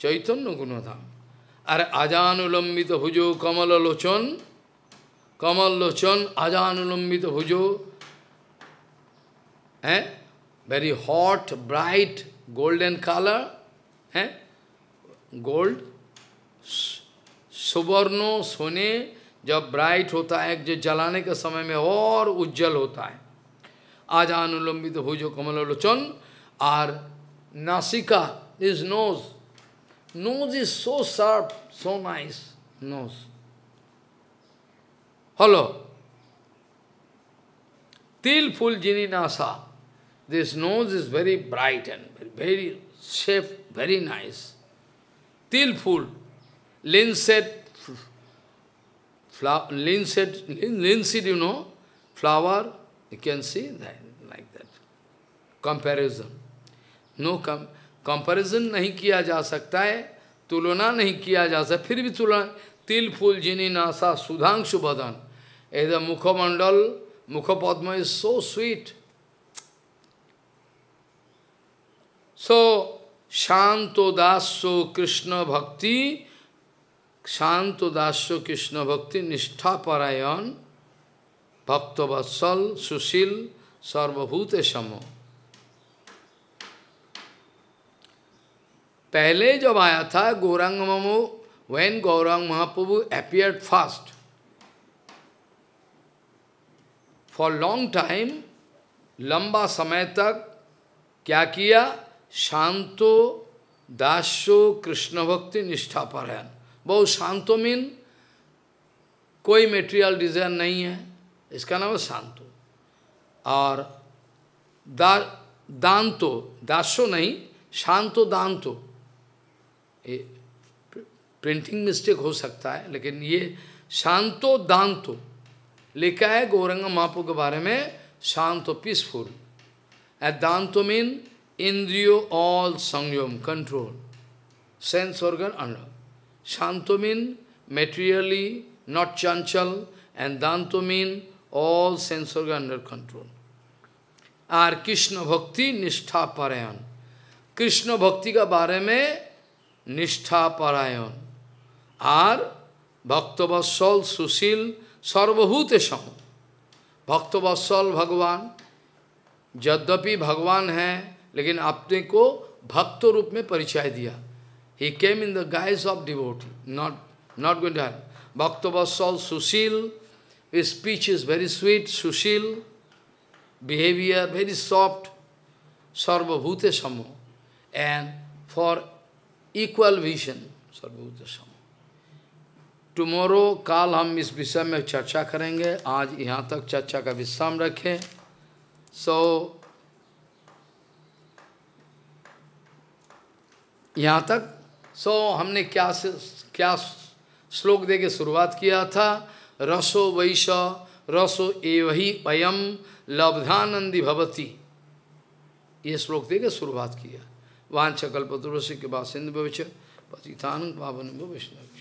চৈতন্য গুণধাম আর আজানুলম্বিত হুজো কমল লোচন কমল লোচন আজানুলম্বিত হুজো হ্যাঁ very hot bright golden colour হ্যাঁ গোল্ড সুবর্ণ সোনে जब ब्राइट होता है जो जलाने के समय में और उज्जवल होता है आज अनुलंबित हो जो कमल लोचन और नासिका is nose nose is so sharp so nice nose हलो तिल फुल जिनी नासा this nose is very bright and very sharp very nice तिल फूल लिंसेट linseed, linseed, you know, flower, you can see that, like that. Comparison. No com comparison nahi नहीं किया जा सकता है तुलना नहीं किया जा सकता फिर भी तुलना तिल फूल जिनी नासा सुधांशु बदन either mukha padma is so sweet. So, Shanto Daso Krishna Bhakti শান্ত দাস্য কৃষ্ণ ভক্তি নিষ্ঠাপরায়ণ ভক্তবৎসল সুশীল সর্বভূতে সম पहले जब आया था गौरांग मामो when Gaurang Mahaprabhu appeared first. For long time, लंबा समय तक क्या किया शांतो दास्यो कृष्ण भक्ति निष्ठा बहुत शांतो मीन कोई मेटेरियल डिजाइन नहीं है इसका नाम है शांतो और दा दांतो दासो नहीं शांतो दांतो ये प्रिंटिंग मिस्टेक हो सकता है लेकिन ये शांतो दांतो लिखा है गौरंग मापू के बारे में शांतो पीसफुल ए दांतो मीन इंद्रियो ऑल संयम control sense organ under Shanto mean materially, not chanchal, and Danto mean all sense organ under control. और कृष्ण भक्ति निष्ठा परायण कृष्ण भक्ति का बारे में निष्ठा परायण और भक्तवत्सल सुशील सर्वभूत सम भक्तवत्सल भगवान यद्यपि भगवान है लेकिन आपने को भक्त रूप में परिचय दिया He came in the guise of devotee, not, not going to happen. Bhakta Bhaktavassal, Sushil, his speech is very sweet, Sushil, behavior very soft, Sarva Bhute Samo, and for equal vision, Sarva Bhute Samo. Tomorrow, kal इस is में चर्चा करेंगे karenge, aaj तक चर्चा का विश्राम रखें सो so, यहाँ तक सो so, हमने क्या से, क्या श्लोक दे के शुरुआत किया था रसो वैश रसो एवही अयम लब्धानंदी भवती ये श्लोक दे के शुरुआत किया वांछकल्पतुरसी के बाद सिंधु भविष्य पतिथान पावन वैष्णव